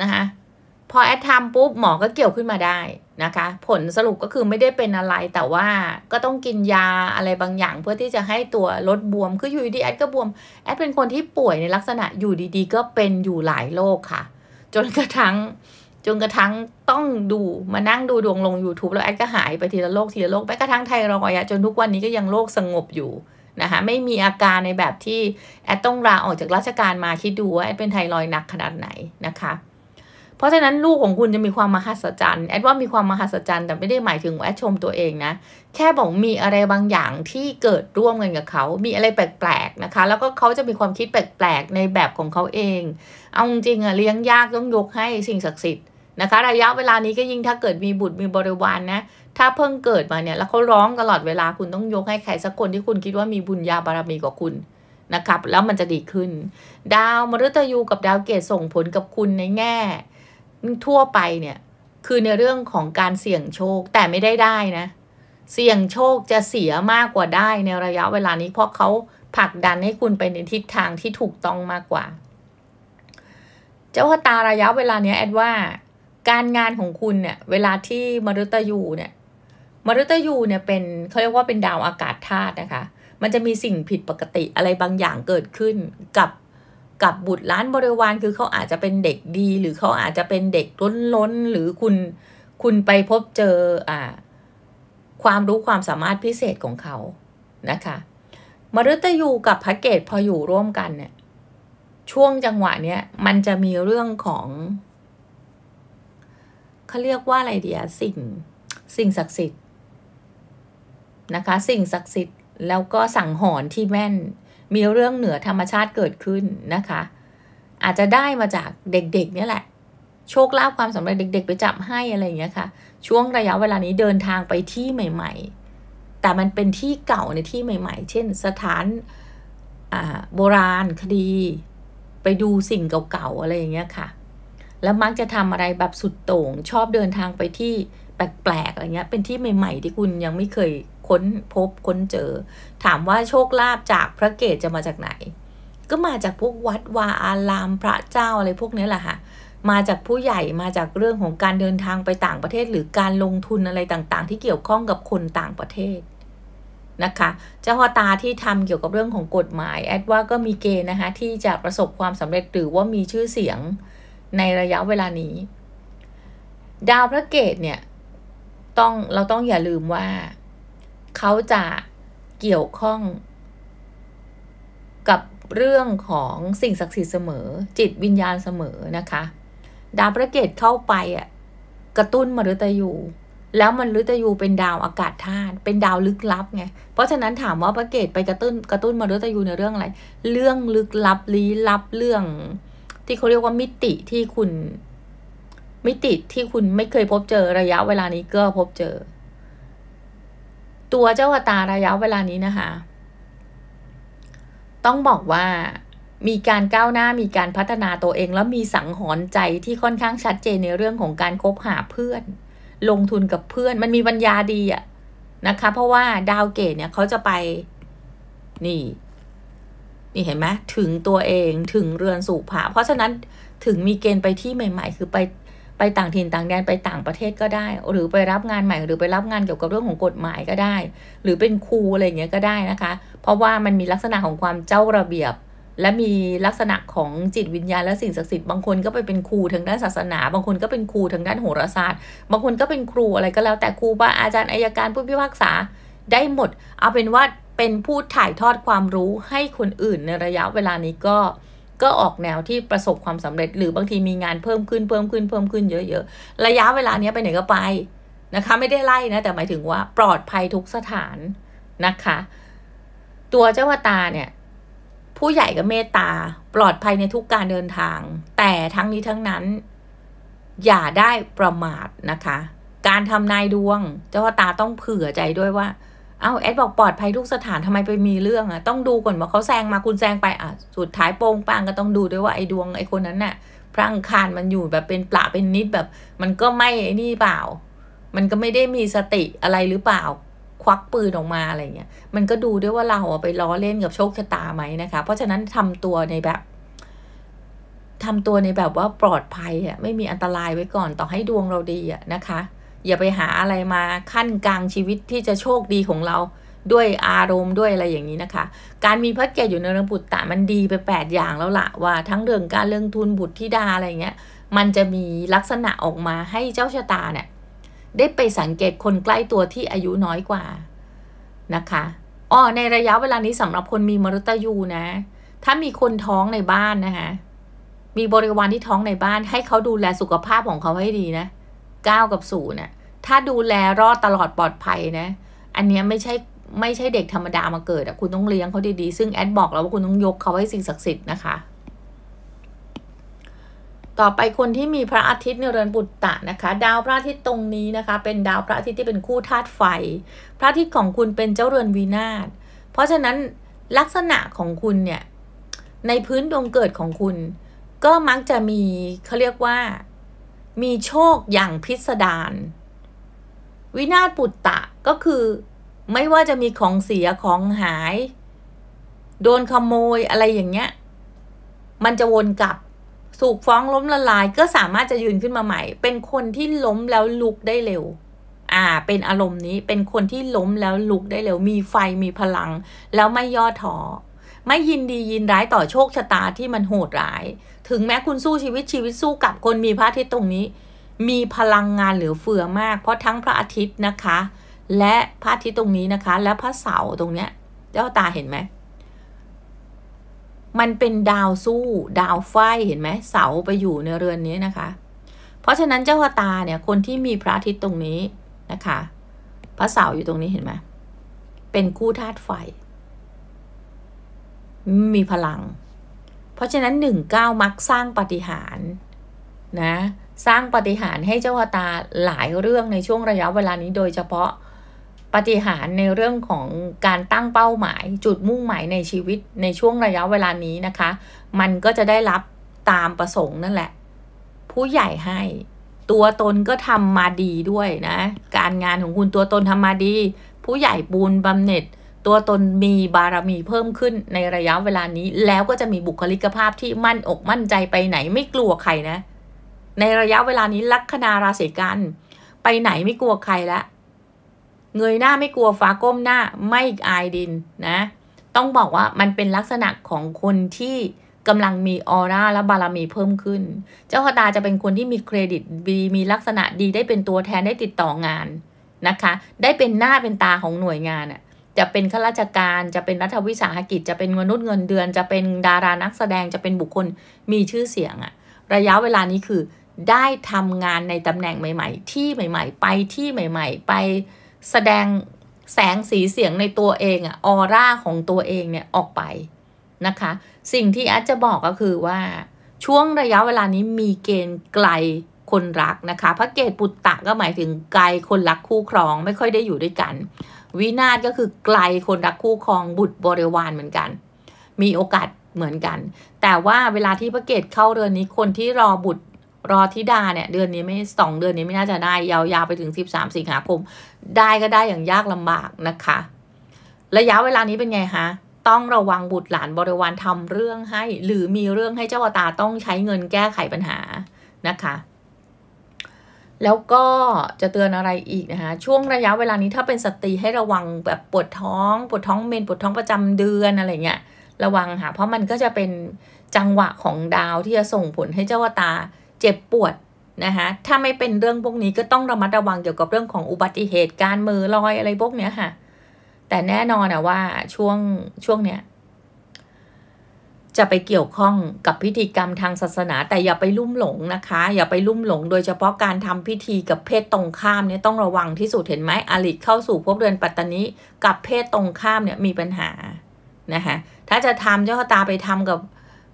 Speaker 1: นะคะ พอแอดทำปุ๊บหมอก็เกี่ยวขึ้นมาได้นะคะผลสรุปก็คือไม่ได้เป็นอะไรแต่ว่าก็ต้องกินยาอะไรบางอย่างเพื่อที่จะให้ตัวลดบวมคืออยู่ดีแอดก็บวมแอดเป็นคนที่ป่วยในลักษณะอยู่ดีๆ ก็เป็นอยู่หลายโรคค่ะ จนกระทั่งจนกระทั่งต้องดูมานั่งดู ดวงลง YouTube แล้วแอดก็หายไปทีละโรคทีละโรคแม้กระทั่งไทรอยดะจนทุกวันนี้ก็ยังโรคสงบอยู่นะคะไม่มีอาการในแบบที่แอดต้องลาออกจากราชการมาคิดดูว่าแอดเป็นไทรอยหนักขนาดไหนนะคะราะฉะนั้นลูกของคุณจะมีความมหัศจรรย์ แอดว่ามีความมหัศจรรย์ แต่ไม่ได้หมายถึงแอดชมตัวเองนะ แค่บอกมีอะไรบางอย่างที่เกิดร่วมกันกับเขา มีอะไรแปลกๆนะคะ แล้วก็เขาจะมีความคิดแปลกๆในแบบของเขาเอง เอาจริงอะเลี้ยงยากต้องยกให้สิ่งศักดิ์สิทธิ์นะคะ ระยะเวลานี้ก็ยิ่งถ้าเกิดมีบุตรมีบริวารนนะถ้าเพิ่งเกิดมาเนี่ยแล้วเขาร้องตลอดเวลาคุณต้องยกให้ใครสักคนที่คุณคิดว่ามีบุญญาบารมีกว่าคุณนะครับ แล้วมันจะดีขึ้น ดาวมฤตยูกับดาวเกตส่งผลกับคุณในแง่ทั่วไปเนี่ย คือในเรื่องของการเสี่ยงโชคแต่ไม่ได้ได้นะเสี่ยงโชคจะเสียมากกว่าได้ในระยะเวลานี้เพราะเขาผลักดันให้คุณไปในทิศทางที่ถูกต้องมากกว่า เจ้าพตาระยะเวลานี้แอดว่าการงานของคุณเนี่ยเวลาที่มรุตยูเนี่ยมรุตยูเนี่ยเป็นเขาเรียกว่าเป็นดาวอากาศธาตุนะคะมันจะมีสิ่งผิดปกติอะไรบางอย่างเกิดขึ้นกับกับบุตรล้านบริวารคือเขาอาจจะเป็นเด็กดี หรือเขาอาจจะเป็นเด็กล้นล้นหรือคุณคุณไปพบเจออ่า ความรู้ความสามารถพิเศษของเขานะคะ มฤตยูกับพระเกตพออยู่ร่วมกันเนี่ย ช่วงจังหวะเนี้ยมันจะมีเรื่องของเขาเรียกว่าอะไรเดียสิ่ง สิ่งศักดิ์สิทธิ์นะคะ สิ่งศักดิ์สิทธิ์ แล้วก็สั่งหอนที่แม่นมีเรื่องเหนือธรรมชาติเกิดขึ้นนะคะ อาจจะได้มาจากเด็ก ๆเนี่ยแหละ โชคลาภความสำเร็จเด็กๆไปจับให้อะไรอย่างเงี้ยค่ะ ช่วงระยะเวลานี้เดินทางไปที่ใหม่ๆ แต่มันเป็นที่เก่าในที่ใหม่ๆ เช่นสถานโบราณคดี ไปดูสิ่งเก่าๆอะไรอย่างเงี้ยค่ะ แล้วมักจะทำอะไรแบบสุดโต่ง ชอบเดินทางไปที่แปลกๆอะไรเงี้ยเป็นที่ใหม่ๆ ที่คุณยังไม่เคยค้นพบค้นเจอถามว่าโชคลาภจากพระเกศจะมาจากไหน ก็มาจากพวกวัดวาอารามพระเจ้าอะไรพวกนี้แหละค่ะ มาจากผู้ใหญ่ มาจากเรื่องของการเดินทางไปต่างประเทศ หรือการลงทุนอะไรต่างๆ ที่เกี่ยวข้องกับคนต่างประเทศ นะคะ เจ้าหัวตาที่ทำเกี่ยวกับเรื่องของกฎหมายแอดว่าก็มีเกณฑ์นะคะ ที่จะประสบความสำเร็จหรือว่ามีชื่อเสียงในระยะเวลานี้ ดาวพระเกตเนี่ยต้องเราต้องอย่าลืมว่าเขาจะเกี่ยวข้อง กับเรื่องของสิ่งศักดิ์สิทธิ์เสมอ จิตวิญญาณเสมอนะคะ ดาวพระเกตเข้าไปอ่ะกระตุ้นมฤตยู แล้วมันฤตยูเป็นดาวอากาศธาตุเป็นดาวลึกลับไงเพราะฉะนั้นถามว่าพระเกตไปกระตุ้น กระตุ้นมฤตยูในเรื่องอะไรเรื่องลึกลับลี้ลับเรื่องที่เขาเรียกว่ามิติที่คุณมิติที่คุณไม่เคยพบเจอระยะเวลานี้ก็พบเจอตัวเจ้าอวตาระยะเวลานี้นะคะ ต้องบอกว่ามีการก้าวหน้ามีการพัฒนาตัวเอง แล้วมีสังหรณ์ใจที่ค่อนข้างชัดเจนในเรื่องของการคบหาเพื่อน ลงทุนกับเพื่อนมันมีปัญญาดีอะนะคะเพราะว่าดาวเกตเนี่ยเขาจะไปนี่นี่เห็นไหมถึงตัวเองถึงเรือนสุภาเพราะฉะนั้นถึงมีเกณฑ์ไปที่ใหม่ ๆ คือไปไปต่างถิ่นต่างแดนไปต่างประเทศก็ได้ หรือไปรับงานใหม่หรือไปรับงานเกี่ยวกับเรื่องของกฎหมายก็ได้ หรือเป็นครูอะไรเงี้ยก็ได้นะคะ เพราะว่ามันมีลักษณะของความเจ้าระเบียบ และมีลักษณะของจิตวิญญาณและสิ่งศักดิ์สิทธิ์บางคนก็ไปเป็นครูทางด้านศาสนา บางคนก็เป็นครูทางด้านโหราศาสตร์บางคนก็เป็นครูอะไรก็แล้วแต่ครูบ้าอาจารย์อายการผู้พิพากษาได้หมด เอาเป็นว่าเป็นผู้ถ่ายทอดความรู้ให้คนอื่นในระยะเวลานี้ก็ก็ออกแนวที่ประสบความสำเร็จหรือบางทีมีงานเพิ่มขึ้นเพิ่มขึ้นเพิ่มขึ้นเยอะๆ ระยะเวลาเนี้ยไปไหนก็ไปนะคะไม่ได้ไล่นะแต่หมายถึงว่าปลอดภัยทุกสถานนะคะ ตัวเจ้าวตาเนี่ยผู้ใหญ่ก็เมตตาปลอดภัยในทุกการเดินทาง แต่ทั้งนี้ทั้งนั้น อย่าได้ประมาทนะคะ การทำนายดวง เจ้าวตาต้องเผื่อใจด้วยว่าเอาแอดบอกปลอดภัยทุกสถานทำไมไปมีเรื่องอะต้องดูก่อนว่าเขาแซงมาคุณแซงไปอ่ะ สุดท้ายโป่งปังก็ต้องดูด้วยว่าไอ้ดวงไอ้คนนั้นน่ะพลังคารมันอยู่แบบเป็นปลาเป็นนิดแบบ มันก็ไม่ไอ้นี่เปล่า มันก็ไม่ได้มีสติอะไรหรือเปล่าควักปืนออกมาอะไรเงี้ยมันก็ดูด้วยว่าเราไปล้อเล่นกับโชคชะตาไหมนะคะเพราะฉะนั้นทำตัวในแบบทำตัวในแบบว่าปลอดภัยอ่ะไม่มีอันตรายไว้ก่อนต่อให้ดวงเราดี อ่ะนะคะอย่าไปหาอะไรมาขั้นกลางชีวิตที่จะโชคดีของเราด้วยอารมณ์ด้วยอะไรอย่างนี้นะคะ การมีพระเกียรติอยู่ในเรื่องบุตรตะมันดีไป 8 อย่างแล้วละว่าทั้งเรื่องการเรื่องทุนบุตรธิดาอะไรเงี้ย มันจะมีลักษณะออกมาให้เจ้าชะตาเนี่ยได้ไปสังเกตคนใกล้ตัวที่อายุน้อยกว่านะคะอ๋อในระยะเวลานี้สำหรับคนมีมรตยูนะ ถ้ามีคนท้องในบ้านนะคะมีบริวารที่ท้องในบ้านให้เขาดูแลสุขภาพของเขาให้ดีนะเ9กับ0นะ่ะ ถ้าดูแล รอดตลอดปลอดภัยนะ อันเนี้ย ไม่ใช่ไม่ใช่เด็กธรรมดามาเกิดอะคุณต้องเลี้ยงเขาดีๆ ซึ่งแอดบอก แล้ว ว่าคุณ ต้อง ยกเขาให้สิ่ง ศักดิ์สิทธิ์นะคะ ต่อไปคนที่มีพระ อาทิตย์ในเรือนบุตรตะ นะคะ ดาวพระ อาทิตย์ตรงนี้นะคะเป็นดาวพระอาทิตย์ที่เป็นคู่ธาตุไฟ พระอาทิตย์ของคุณเป็นเจ้าเรือนวีนาศเพราะฉะนั้นลักษณะของคุณเนี่ยในพื้นดวงเกิดของคุณ ก็มักจะมีเขาเรียกว่ามีโชคอย่างพิสดาร วินาศปุตตะก็คือ ไม่ว่าจะมีของเสียของหาย โดนขโมยอะไรอย่างเงี้ย มันจะวนกลับสูกฟ้องล้มละลายก็สามารถจะยืนขึ้นมาใหม่ เป็นคนที่ล้มแล้วลุกได้เร็ว อ่า เป็นอารมณ์นี้เป็นคนที่ล้มแล้วลุกได้เร็ว มีไฟมีพลังแล้วไม่ย่อท้อไม่ยินดียินร้ายต่อโชคชะตาที่มันโหดร้าย ถึงแม้คุณสู้ชีวิตชีวิตสู้กับคนมีพระอาทิตย์ตรงนี้ มีพลังงานเหลือเฟือมาก เพราะทั้งพระอาทิตย์นะคะ และพระอาทิตย์ตรงนี้นะคะ และพระเสาตรงเนี้ยเจ้าตาเห็นไหม มันเป็นดาวสู้ดาวไฟเห็นไหม เสาไปอยู่ในเรือนนี้นะคะ เพราะฉะนั้นเจ้าตาเนี่ย คนที่มีพระอาทิตย์ตรงนี้นะคะ พระเสาอยู่ตรงนี้เห็นไหม เป็นคู่ธาตุไฟมีพลัง เพราะฉะนั้นหนึ่งเก้ามักสร้างปฏิหารนะสร้างปฏิหารให้เจ้าพตาหลายเรื่องในช่วงระยะเวลานี้โดยเฉพาะปฏิหารในเรื่องของการตั้งเป้าหมาย จุดมุ่งหมายในชีวิตในช่วงระยะเวลานี้นะคะ มันก็จะได้รับตามประสงค์นั่นแหละ ผู้ใหญ่ให้ตัวตนก็ทำมาดีด้วยนะการงานของคุณตัวตนทำมาดี ผู้ใหญ่บูนบำเหน็จตัวตนมีบารมีเพิ่มขึ้น ในระยะเวลานี้ แล้วก็จะมีบุคลิกภาพที่มั่นอกมั่นใจไปไหนไม่กลัวใครนะ ในระยะเวลานี้ลัคนาราศีกัน ไปไหนไม่กลัวใครละเงยหน้าไม่กลัวฟ้าก้มหน้าไม่อายดินนะ ต้องบอกว่ามันเป็นลักษณะของคนที่กำลังมีออร่าและบารมีเพิ่มขึ้น เจ้าคตาจะเป็นคนที่มีเครดิตดีมีลักษณะดีได้เป็นตัวแทนได้ติดต่องานนะคะ ได้เป็นหน้าเป็นตาของหน่วยงานอะจะเป็นข้าราชการ จะเป็นรัฐวิสาหกิจ จะเป็นมนุษย์เงินเดือน จะเป็นดารานักแสดง จะเป็นบุคคลมีชื่อเสียงอะระยะเวลานี้คือได้ทำงานในตำแหน่งใหม่ๆ ที่ใหม่ ๆ ไปที่ใหม่ ๆ ไปแสดงแสงสีเสียงในตัวเองอะออร่าของตัวเองเนี่ยออกไปนะคะ สิ่งที่อาจจะบอกก็คือว่าช่วงระยะเวลานี้มีเกณฑ์ไกลคนรักนะคะพระเกตปุตตะก็หมายถึงไกลคนรักคู่ครอง ไม่ค่อยได้อยู่ด้วยกันวินาศก็คือไกลคนรักคู่ครองบุตรบริวารเหมือนกัน มีโอกาสเหมือนกัน แต่ว่าเวลาที่พระเกตเข้าเดือนนี้คนที่รอบุตรรอธิดาเนี่ย เดือนนี้ไม่สองเดือนนี้ไม่น่าจะได้ยาวๆไปถึง 13 สิงหาคม ได้ก็ได้อย่างยากลำบากนะคะ ระยะเวลานี้เป็นไงฮะต้องระวังบุตรหลานบริวารทำเรื่องให้ หรือมีเรื่องให้เจ้าตาต้องใช้เงินแก้ไขปัญหานะคะแล้วก็จะเตือนอะไรอีกนะคะช่วงระยะเวลานี้ถ้าเป็นสตรีให้ระวังแบบปวดท้อง ปวดท้องเมนปวดท้องประจำเดือนอะไรเงี้ยระวังค่ะเพราะมันก็จะเป็นจังหวะของดาวที่จะส่งผลให้เจ้าตาเจ็บปวดนะคะถ้าไม่เป็นเรื่องพวกนี้ก็ต้องระมัดระวังเกี่ยวกับเรื่องของอุบัติเหตุการมือลอยอะไรพวกเนี้ยค่ะ แต่แน่นอนอะว่าช่วงช่วงเนี้ยจะไปเกี่ยวข้องกับพิธีกรรมทางศาสนา แต่อย่าไปลุ่มหลงนะคะ อย่าไปลุ่มหลง โดยเฉพาะการทำพิธีกับเพศตรงข้ามเนี่ยต้องระวังที่สุดเห็นไหมอลิเข้าสู่ภพเดือนปัตตานีกับเพศตรงข้ามเนี่ยมีปัญหานะคะถ้าจะทำเจ้าตาไปทำกับ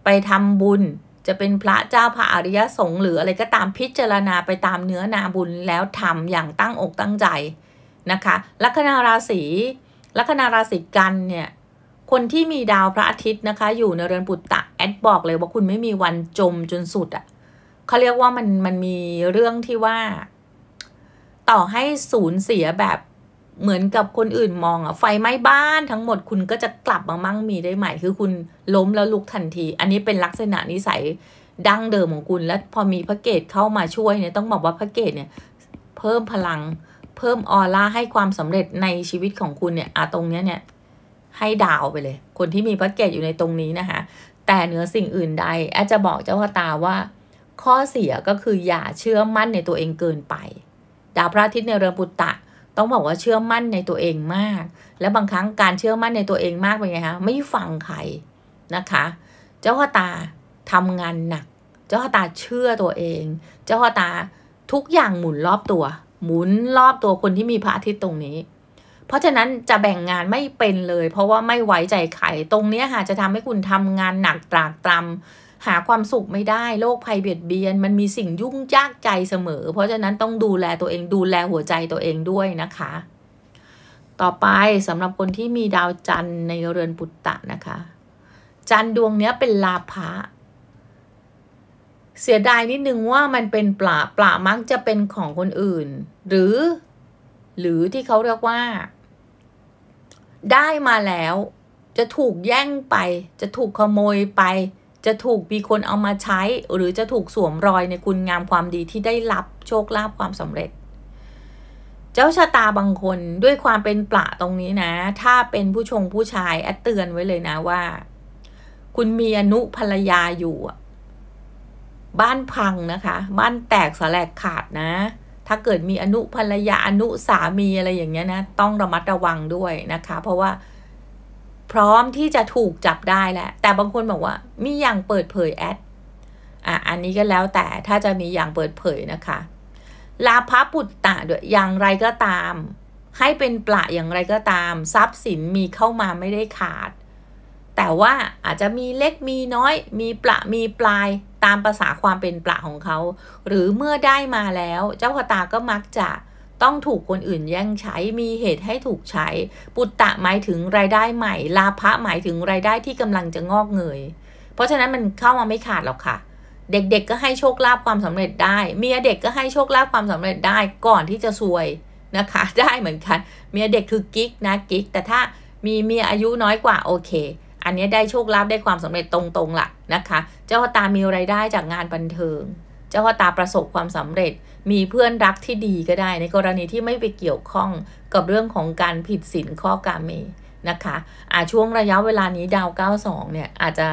Speaker 1: ไปทำบุญ จะเป็นพระเจ้าพระอริยสงฆ์หรืออะไรก็ตามพิจารณาไปตามเนื้อนาบุญแล้วทำอย่างตั้งอกตั้งใจนะคะลัคนาราศี ลัคนาราศีกันเนี่ยคนที่มีดาวพระอาทิตย์นะคะ อยู่ในเรือนปุตตะแอดบอกเลยว่าคุณไม่มีวันจมจนสุดอะ่ะ เขาเรียกว่ามันมันมีเรื่องที่ว่า ต่อให้สูญเสียแบบเหมือนกับคนอื่นมองอะไฟไหม้บ้านทั้งหมดคุณก็จะกลับมามั่งมีได้ใหม่คือคุณล้มแล้วลุกทันที อันนี้เป็นลักษณะนิสัยดั้งเดิมของคุณและพอมีพระเกตเข้ามาช่วยเนี่ยต้องบอกว่าพระเกตเนี่ย เพิ่มพลังเพิ่มออร่าให้ความสำเร็จในชีวิตของคุณเนี่ยอาตรงเนี้ยเนี่ยให้ดาวไปเลย คนที่มีพระเกตอยู่ในตรงนี้นะคะแต่เหนือสิ่งอื่นใดแอดจะบอกเจ้าชะตาว่าข้อเสียก็คืออย่าเชื่อมั่นในตัวเองเกินไป ดาวพระอาทิตย์ในเรือนปุตตะต้องบอกว่าเชื่อมั่นในตัวเองมาก และบางครั้งการเชื่อมั่นในตัวเองมากเป็นไงคะไม่ฟังใคร นะคะ เจ้าชะตาทำงานหนัก เจ้าชะตาเชื่อตัวเอง เจ้าชะตาทุกอย่างหมุนรอบตัว หมุนรอบตัวคนที่มีพระอาทิตย์ตรงนี้เพราะฉะนั้นจะแบ่งงานไม่เป็นเลย เพราะว่าไม่ไว้ใจใครตรงนี้ค่ะจะทำให้คุณทำงานหนัก ตรากตรำหาความสุขไม่ได้โรคภัยเบียดเบียน มันมีสิ่งยุ่งยากใจเสมอ เพราะฉะนั้นต้องดูแลตัวเองดูแลหัวใจตัวเองด้วยนะคะ ต่อไปสำหรับคนที่มีดาวจันทร์ในเรือนปุตตะนะคะ จันทร์ดวงนี้เป็นลาภะเสียดายนิดนึงว่ามันเป็นปลาปลามักจะเป็นของคนอื่น หรือ หรือที่เขาเรียกว่าได้มาแล้ว จะถูกแย่งไป จะถูกขโมยไป จะถูกมีคนเอามาใช้ หรือจะถูกสวมรอยในคุณงามความดีที่ได้รับโชคลาภความสำเร็จ เจ้าชะตาบางคนด้วยความเป็นปละตรงนี้นะ ถ้าเป็นผู้ชงผู้ชายแอดเตือนไว้เลยนะว่า คุณมีอนุภรรยาอยู่บ้านพังนะคะ บ้านแตกสแลกขาดนะถ้าเกิดมีอนุภรรยาอนุสามีอะไรอย่างเงี้ยนะ ต้องระมัดระวังด้วยนะคะ เพราะว่าพร้อมที่จะถูกจับได้แหละแต่บางคนบอกว่ามีอย่างเปิดเผยแอดอ่ะอันนี้ก็แล้วแต่ถ้าจะมีอย่างเปิดเผยนะคะลาภปุตตะด้วยอย่างไรก็ตาม ให้เป็นปละอย่างไรก็ตาม ทรัพย์สินมีเข้ามาไม่ได้ขาดแต่ว่าอาจจะมีเล็กมีน้อยมีประมีปลายตามภาษาความเป็นประของเขา หรือเมื่อได้มาแล้วเจ้าขตา ก็มักจะต้องถูกคนอื่นแย่งใช้มีเหตุให้ถูกใช้ ปุตตะหมายถึงรายได้ใหม่ ลาภะหมายถึงรายได้ที่กำลังจะงอกเงย เพราะฉะนั้นมันเข้ามาไม่ขาดหรอกค่ะ เด็กๆก็ให้โชคลาภความสำเร็จได้เมียเด็กก็ให้โชคลาภความสำเร็จได้ก่อนที่จะซวยนะคะ ได้เหมือนกันเมียเด็กคือกิ๊กนะกิ๊กแต่ถ้ามีเมียอายุน้อยกว่าโอเคันนี้ได้โชคลาภได้ความสำเร็จตรง ๆ ล่ะนะคะ เจ้า่อตามีไรายได้จากงานบันเทิง เจ้า่อตาประสบความสำเร็จ มีเพื่อนรักที่ดีก็ได้ ในกรณีที่ไม่ไปเกี่ยวข้องกับเรื่องของการผิดศีลข้อกาเมนะคะอาช่วงระยะเวลานี้ดาว 92เนี่ยอาจจะ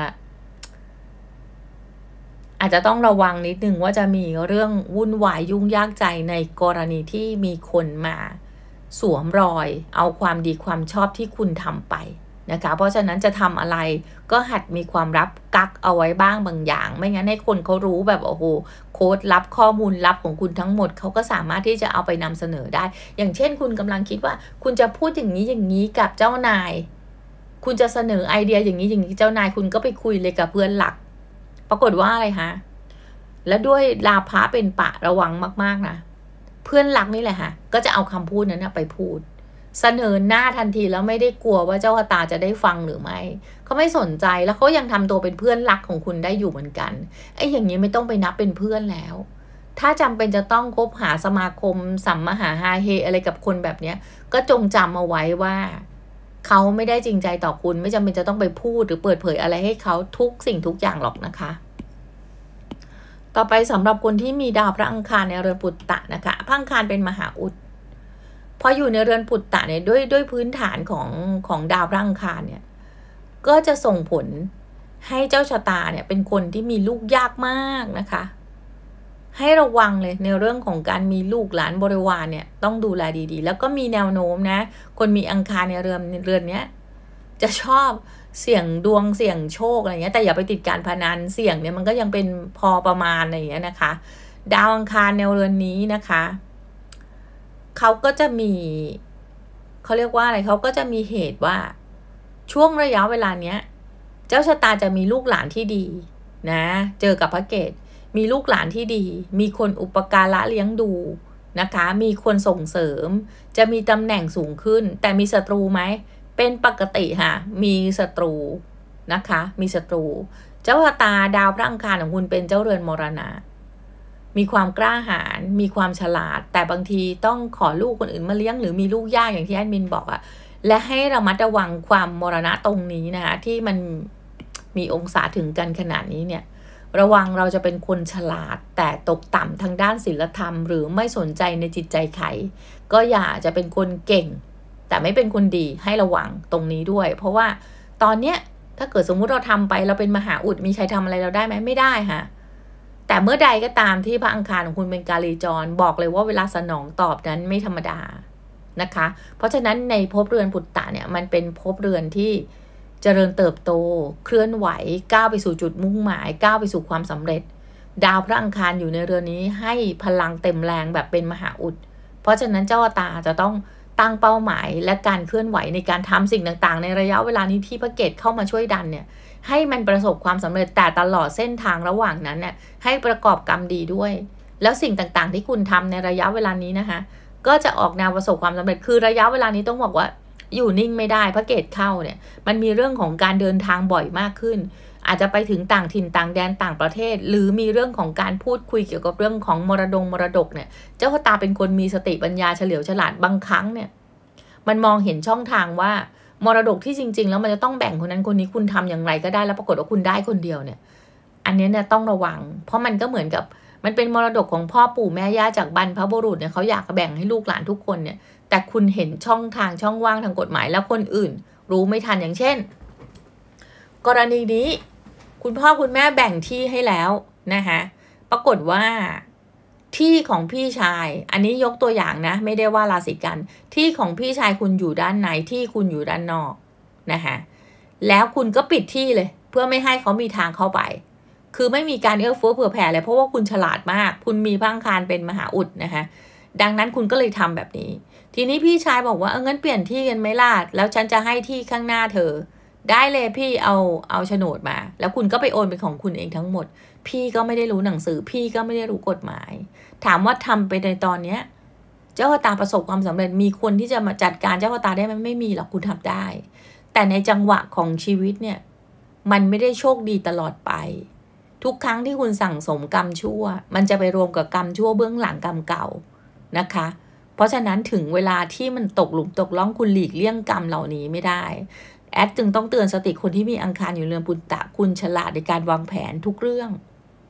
Speaker 1: อาจจะต้องระวังนิดนึงว่าจะมีเรื่องวุ่นวายยุ่งยากใจในกรณีที่มีคนมาสวมรอยเอาความดีความชอบที่คุณทำไปนะคะเพราะฉะนั้นจะทำอะไรก็หัดมีความรับกักเอาไว้บ้างบางอย่าง ไม่งั้นให้คนเขารู้แบบโอ้โหโค้ดรับข้อมูลลับของคุณทั้งหมดเขาก็สามารถที่จะเอาไปนำเสนอได้ อย่างเช่น คุณกำลังคิดว่า คุณจะพูดอย่างนี้อย่างนี้กับเจ้านาย คุณจะเสนอไอเดียอย่างนี้อย่างนี้เจ้านาย คุณก็ไปคุยเลยกับเพื่อนหลัก ปรากฏว่าอะไรฮะและด้วยลาพะเป็นปะระวังมาก ๆนะเพื่อนหลักนี่แหละฮะก็จะเอาคำพูดนั้นไปพูดเสนอหน้าทันทีแล้วไม่ได้กลัวว่าเจ้าตาจะได้ฟังหรือไม่เขาไม่สนใจแล้วเขายังทำตัวเป็นเพื่อนรักของคุณได้อยู่เหมือนกันไอ้อย่างนี้ไม่ต้องไปนับเป็นเพื่อนแล้ว ถ้าจำเป็นจะต้องคบหาสมาคม สัมมหาฮาเฮอะไรกับคนแบบเนี้ย ก็จงจำเอาไว้ว่าเขาไม่ได้จริงใจต่อคุณ ไม่จำเป็นจะต้องไปพูดหรือเปิดเผยอะไรให้เขาทุกสิ่งทุกอย่างหรอกนะคะ ต่อไปสำหรับคนที่มีดาวพระอังคารในเรือนปุตตะนะคะพระอังคารเป็นมหาอุดพออยู่ในเรือนปุตตะเนี่ยด้วยด้วยพื้นฐานของของดาวร่าังคารเนี่ย ก็จะส่งผลให้เจ้าชะตาเนี่ย เป็นคนที่มีลูกยากมากนะคะ ให้ระวังเลยในเรื่องของการมีลูกหลานบริวารเนี่ย ต้องดูแลดี ๆ แล้วก็มีแนวโน้มนะ คนมีอังคารในเรือนเรือนเนี้ย จะชอบเสี่ยงดวงเสี่ยงโชคอะไรเงี้ย แต่อย่าไปติดการพนันเสี่ยงเนี่ยมันก็ยังเป็นพอประมาณอะไรเงี้ยนะคะ ดาวอังคารในเรือนนี้นะคะเขาก็จะมีเขาเรียกว่าอะไรเขาก็จะมีเหตุว่า ช่วงระยะเวลาเนี้ย เจ้าชะตาจะมีลูกหลานที่ดีนะ เจอกับพระเกตมีลูกหลานที่ดี มีคนอุปการะเลี้ยงดูนะคะ มีคนส่งเสริม จะมีตำแหน่งสูงขึ้น แต่มีศัตรูไหมเป็นปกติค่ะ มีศัตรูนะคะ มีศัตรู เจ้าชะตาดาวพระอังคารของคุณเป็นเจ้าเรือนมรณะมีความกล้าหาญมีความฉลาด แต่บางทีต้องขอลูกคนอื่นมาเลี้ยงหรือมีลูกยากอย่างที่แอดมินบอกอะและให้ระมัดระวังความมรณะตรงนี้นะคะที่มันมีองศาถึงกันขนาดนี้เนี่ย ระวังเราจะเป็นคนฉลาด แต่ตกต่ำทางด้านศิลธรรม หรือไม่สนใจในจิตใจใครก็อย่าจะเป็นคนเก่งแต่ไม่เป็นคนดีให้ระวังตรงนี้ด้วย เพราะว่าตอนเนี้ยถ้าเกิดสมมุติเราทำไป เราเป็นมหาอุดมีใครทำอะไรเราได้ไหมไม่ได้ค่ะแต่เมื่อใดก็ตามที่พระอังคารของคุณเป็น กาลีจรบอกเลยว่าเวลาสนองตอบนั้นไม่ธรรมดานะคะ เพราะฉะนั้นในภพเรือนปุตตะเนี่ย มันเป็นภพเรือนที่เจริญเติบโต เคลื่อนไหวก้าวไปสู่จุดมุ่งหมายก้าวไปสู่ความสำเร็จ ดาวพระอังคารอยู่ในเรือนนี้ให้พลังเต็มแรงแบบเป็นมหาอุด เพราะฉะนั้นเจ้าตาจะต้องตั้งเป้าหมายและการเคลื่อนไหวในการทำสิ่งต่างๆ ในระยะเวลานี้ที่พระเกตเข้ามาช่วยดันเนี่ย ให้มันประสบความสำเร็จแต่ตลอดเส้นทางระหว่างนั้นเนี่ยให้ประกอบกรรมดีด้วย แล้วสิ่งต่างๆที่คุณทำในระยะเวลานี้ นะคะก็จะออกแนวประสบความสำเร็จคือระยะเวลานี้ ต้องบอกว่าอยู่นิ่งไม่ได้พระเกตเข้าเนี่ยมันมีเรื่องของการเดินทางบ่อยมากขึ้นอาจจะไปถึงต่างถิ่นต่างแดนต่างประเทศ หรือมีเรื่องของการพูดคุยเกี่ยวกับเรื่องของมรดงมรดกเนี่ยเจ้าชะตาเป็นคนมีสติปัญญาเฉลียวฉลาดบางครั้งเนี่ย มันมองเห็นช่องทางว่ามรดกที่จริงๆแล้วมันจะต้องแบ่งคนนั้นคนนี้คุณทำอย่างไรก็ได้แล้วปรากฏว่าคุณได้คนเดียวเนี่ย อันนี้เนี่ยต้องระวัง เพราะมันก็เหมือนกับมันเป็นมรดกของพ่อปู่แม่ย่าจากบรรพบุรุษเนี่ยเขาอยากแบ่งให้ลูกหลานทุกคนเนี่ย แต่คุณเห็นช่องทางช่องว่างทางกฎหมายแล้วคนอื่นรู้ไม่ทันอย่างเช่น กรณีนี้คุณพ่อคุณแม่แบ่งที่ให้แล้วนะคะปรากฏว่าที่ของพี่ชาย อันนี้ยกตัวอย่างนะ ไม่ได้ว่าราศีกันที่ของพี่ชายคุณอยู่ด้านในที่คุณอยู่ด้านนอก นะคะแล้วคุณก็ปิดที่เลย เพื่อไม่ให้เขามีทางเข้าไป คือไม่มีการเอื้อเฟื้อเผื่อแผ่เลยเพราะว่าคุณฉลาดมาก คุณมีพังคารเป็นมหาอุดนะคะดังนั้นคุณก็เลยทำแบบนี้ ทีนี้พี่ชายบอกว่าเอองั้นเปลี่ยนที่กันไหมล่ดแล้วฉันจะให้ที่ข้างหน้าเธอได้เลยพี่เอาเอาโฉนดมา แล้วคุณก็ไปโอนเป็นของคุณเองทั้งหมด พี่ก็ไม่ได้รู้หนังสือ พี่ก็ไม่ได้รู้กฎหมาย ถามว่าทำไปในตอนเนี้ยเจ้าตาประสบความสำเร็จมีคนที่จะมาจัดการเจ้าตาได้มันไม่มีหรอกคุณทำได้ แต่ในจังหวะของชีวิตเนี่ยมันไม่ได้โชคดีตลอดไป ทุกครั้งที่คุณสั่งสมกรรมชั่ว มันจะไปรวมกับกรรมชั่วเบื้องหลังกรรมเก่านะคะ เพราะฉะนั้นถึงเวลาที่มันตกหลุมตกล่องคุณหลีกเลี่ยงกรรมเหล่านี้ไม่ได้แอดจึงต้องเตือนสติคนที่มีอังคารอยู่เรือนปุตตะคุณฉลาดในการวางแผนทุกเรื่อง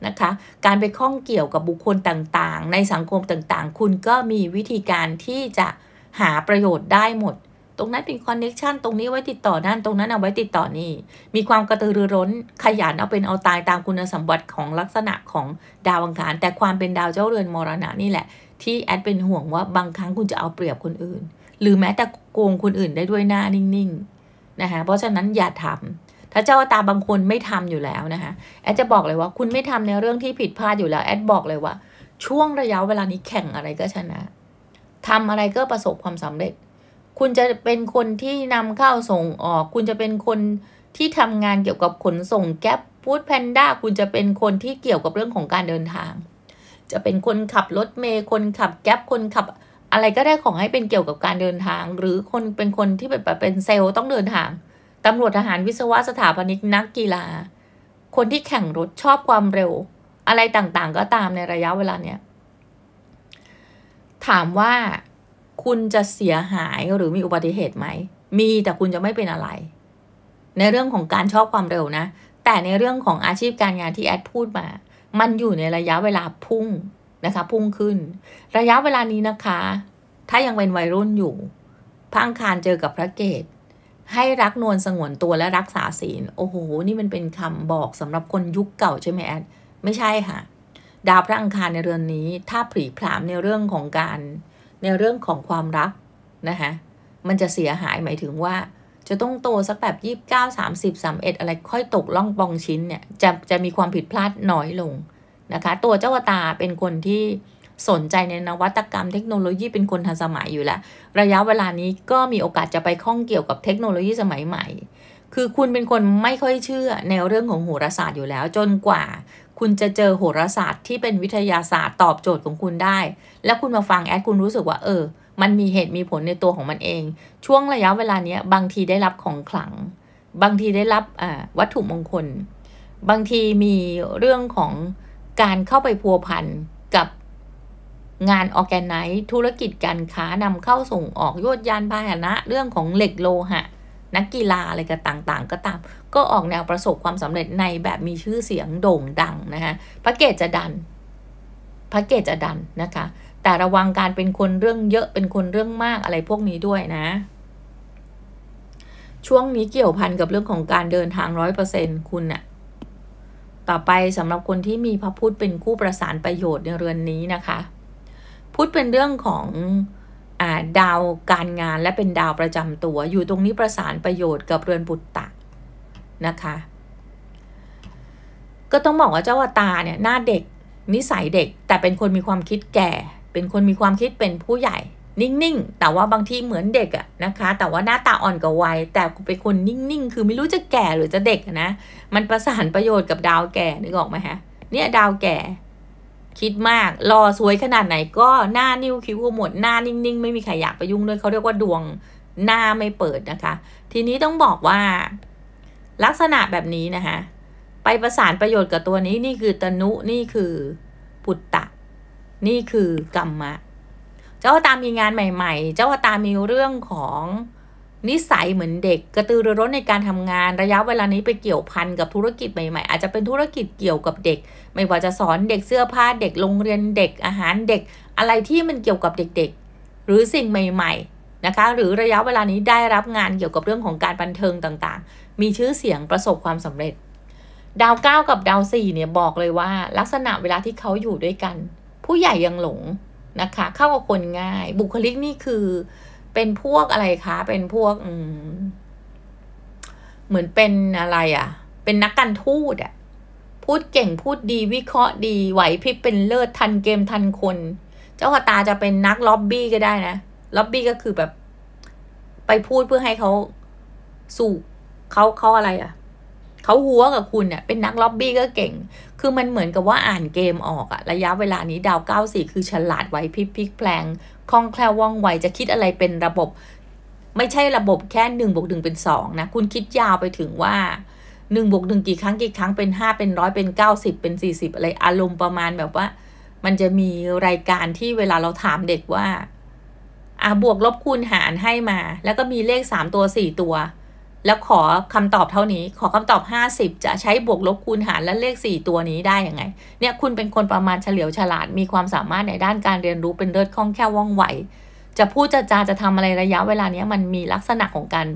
Speaker 1: นะคะการไปข้องเกี่ยวกับบุคคลต่างๆในสังคมต่างๆ คุณก็มีวิธีการที่จะหาประโยชน์ได้หมด ตรงนั้นเป็นคอนเน็ชันตรงนี้ไว้ติดต่อนั่นตรงนั้นเอาไว้ติดต่อนี่มีความกระตือรือร้นขยันเอาเป็นเอาตายตามคุณสมบัติของลักษณะของดาวอังคาร แต่ความเป็นดาวเจ้าเรือนมรณะนี่แหละ ที่แอดเป็นห่วงว่าบางครั้งคุณจะเอาเปรียบคนอื่น หรือแม้แต่โกงคนอื่นได้ด้วยหน้านิ่ง ๆนะคะเพราะฉะนั้นอย่าทำ ถ้าเจ้าตาบางคนไม่ทำอยู่แล้วนะคะแอดจะบอกเลยว่า คุณไม่ทำในเรื่องที่ผิดพลาดอยู่แล้วแอดบอกเลยว่า ช่วงระยะเวลานี้แข่งอะไรก็ชนะ ทำอะไรก็ประสบความสำเร็จ คุณจะเป็นคนที่นำเข้าส่งออก คุณจะเป็นคนที่ทำงานเกี่ยวกับขนส่ง แก๊ปพูดแพนด้า คุณจะเป็นคนที่เกี่ยวกับเรื่องของการเดินทาง จะเป็นคนขับรถเมย์คนขับ แก๊ปคนขับอะไรก็ได้ของให้เป็นเกี่ยวกับการเดินทางหรือคนเป็นคนที่แบบเป็นเซลล์ ต้องเดินทางตำรวจทหารวิศวะสถาปนิกนักกีฬา คนที่แข่งรถชอบความเร็ว อะไรต่างๆ ก็ตามในระยะเวลาเนี้ย ถามว่าคุณจะเสียหายหรือมีอุบัติเหตุไหม มีแต่คุณจะไม่เป็นอะไร ในเรื่องของการชอบความเร็วนะ แต่ในเรื่องของอาชีพการงานที่แอดพูดมา มันอยู่ในระยะเวลาพุ่งนะคะพุ่งขึ้น ระยะเวลานี้นะคะ ถ้ายังเป็นวัยรุ่นอยู่พระอังคารเจอกับพระเกตให้รักนวลสงวนตัวและรักษาศีลโอ้โหนี่มันเป็นคำบอกสำหรับคนยุคเก่าใช่ไหมแอดไม่ใช่ค่ะดาวพระอังคารในเรือนนี้ ถ้าผีผามในเรื่องของการในเรื่องของความรักนะคะมันจะเสียหายหมายถึงว่า จะต้องโตสักแบบยี่สิบเก้าสามสิบสามเอ็ดอะไรค่อยตกล่องปองชิ้นเนี่ยจะจะมีความผิดพลาดน้อยลงนะคะตัวเจ้าวตาเป็นคนที่สนใจในนวัตกรรมเทคโนโลยีเป็นคนทันสมัยอยู่แล้ว ระยะเวลานี้ก็มีโอกาสจะไปข้องเกี่ยวกับเทคโนโลยีสมัยใหม่ คือคุณเป็นคนไม่ค่อยเชื่อแนวเรื่องของโหราศาสตร์อยู่แล้ว จนกว่าคุณจะเจอโหราศาสตร์ ที่เป็นวิทยาศาสตร์ ตอบโจทย์ของคุณได้ แล้วคุณมาฟังแอดคุณรู้สึกว่าเออ มันมีเหตุมีผลในตัวของมันเอง ช่วงระยะเวลานี้บางทีได้รับของขลัง บางทีได้รับวัตถุมงคล บางทีมีเรื่องของการเข้าไปพัวพันกับงานออแกไนซ์ธุรกิจการค้านำเข้าส่งออกยวดยานพาหนะเรื่องของเหล็กโลหะนักกีฬาอะไรกัต่าง ๆ ก็ตามก็ออกแนวประสบความสำเร็จในแบบมีชื่อเสียงโด่งดัง นะคะพระเกศจะดันพระเกศจะดันนะคะ แต่ระวังการเป็นคนเรื่องเยอะเป็นคนเรื่องมากอะไรพวกนี้ด้วยนะ ช่วงนี้เกี่ยวพันกับเรื่องของการเดินทางร้อยเปอร์เซ็นต์คุณอะต่อไปสำหรับคนที่มีพระพุทธเป็นคู่ประสานประโยชน์ในเรือนนี้นะคะพุทธเป็นเรื่องของอดาวการงานและเป็นดาวประจำตัว อยู่ตรงนี้ประสานประโยชน์กับเรือนบุตรตะนะคะก็ต้องบอกว่าเจ้าวตาเนี่ยหน้าเด็กนิสัยเด็กแต่เป็นคนมีความคิดแก่ เป็นคนมีความคิดเป็นผู้ใหญ่นิ่ง ๆ แต่ว่าบางทีเหมือนเด็กอะนะคะ แต่ว่าหน้าตาอ่อนกว่าวัย แต่เป็นคนนิ่ง ๆ คือไม่รู้จะแก่หรือจะเด็กนะ มันประสานประโยชน์กับดาวแก่ นึกออกไหมฮะ เนี่ยดาวแก่คิดมาก รอสวยขนาดไหนก็หน้านิ้วคิ้วหมด หน้านิ่งๆ ไม่มีใครอยากไปยุ่งด้วยเขาเรียกว่าดวงหน้าไม่เปิดนะคะ ทีนี้ต้องบอกว่า ลักษณะแบบนี้นะคะ ไปประสานประโยชน์กับตัวนี้ นี่คือตนุ นี่คือปุตตะ นี่คือกรรมะเจ้าอตามีงานใหม่ ๆ เจ้าอตามีเรื่องของนิสัยเหมือนเด็ก กระตือรือร้นในการทำงานระยะเวลานี้ไปเกี่ยวพันกับธุรกิจใหม่ๆ อาจจะเป็นธุรกิจเกี่ยวกับเด็ก ไม่ว่าจะสอนเด็กเสื้อผ้าเด็กโรงเรียนเด็ก อาหารเด็ก อะไรที่มันเกี่ยวกับเด็ก ๆ หรือสิ่งใหม่ๆนะคะหรือระยะเวลานี้ได้รับงานเกี่ยวกับเรื่องของการบันเทิงต่างๆ มีชื่อเสียงประสบความสำเร็จ ดาว9กับดาว4เนี่ยบอกเลยว่าลักษณะเวลาที่เขาอยู่ด้วยกัน ผู้ใหญ่ยังหลงนะคะเข้ากับคนง่าย บุคลิกนี่คือ เป็นพวกอะไรคะ เป็นพวกเหมือนเป็นอะไรอะ่ะ เป็นนักการทูตอะ่ะพูดเก่งพูดดีวิเคราะห์ดี ไหวพริบเป็นเลิศทันเกมทันคน เจ้าขตาจะเป็นนักล็อบบี้ก็ได้นะล็อบบี้ก็คือแบบ ไปพูดเพื่อให้เขาสู่เขาเขาอะไรอะ่ะเขาหัวกับคุณเนี่ยเป็นนักล็อบบี้ก็เก่ง คือมันเหมือนกับว่าอ่านเกมออกอะระยะเวลานี้ดาวเก้าสี่คือฉลาดไวพิพลิกแปลงคล่องแคล่วว่องไวจะคิดอะไรเป็นระบบ ไม่ใช่ระบบแค่หนึ่งบวกหนึ่งเป็นสองนะ คุณคิดยาวไปถึงว่าหนึ่งบวกหนึ่งกี่ครั้งกี่ครั้งเป็นห้าเป็นร้อยเป็นเก้าสิบเป็นสี่สิบอะไรอารมณ์ประมาณแบบว่า มันจะมีรายการที่เวลาเราถามเด็กว่าอ่ะบวกลบคูณหารให้มา แล้วก็มีเลขสามตัวสี่ตัวแล้วขอคำตอบเท่านี้ขอคำตอบ 50 จะใช้บวกลบคูณหารและเลข 4 ตัวนี้ได้ยังไงเนี่ยคุณเป็นคนประมาณเฉลียวฉลาดมีความสามารถในด้านการเรียนรู้เป็นเลิศคล่องแค่วว่องไวจะพูดจะจาจะทำอะไรระยะเวลานี้มันมีลักษณะของการ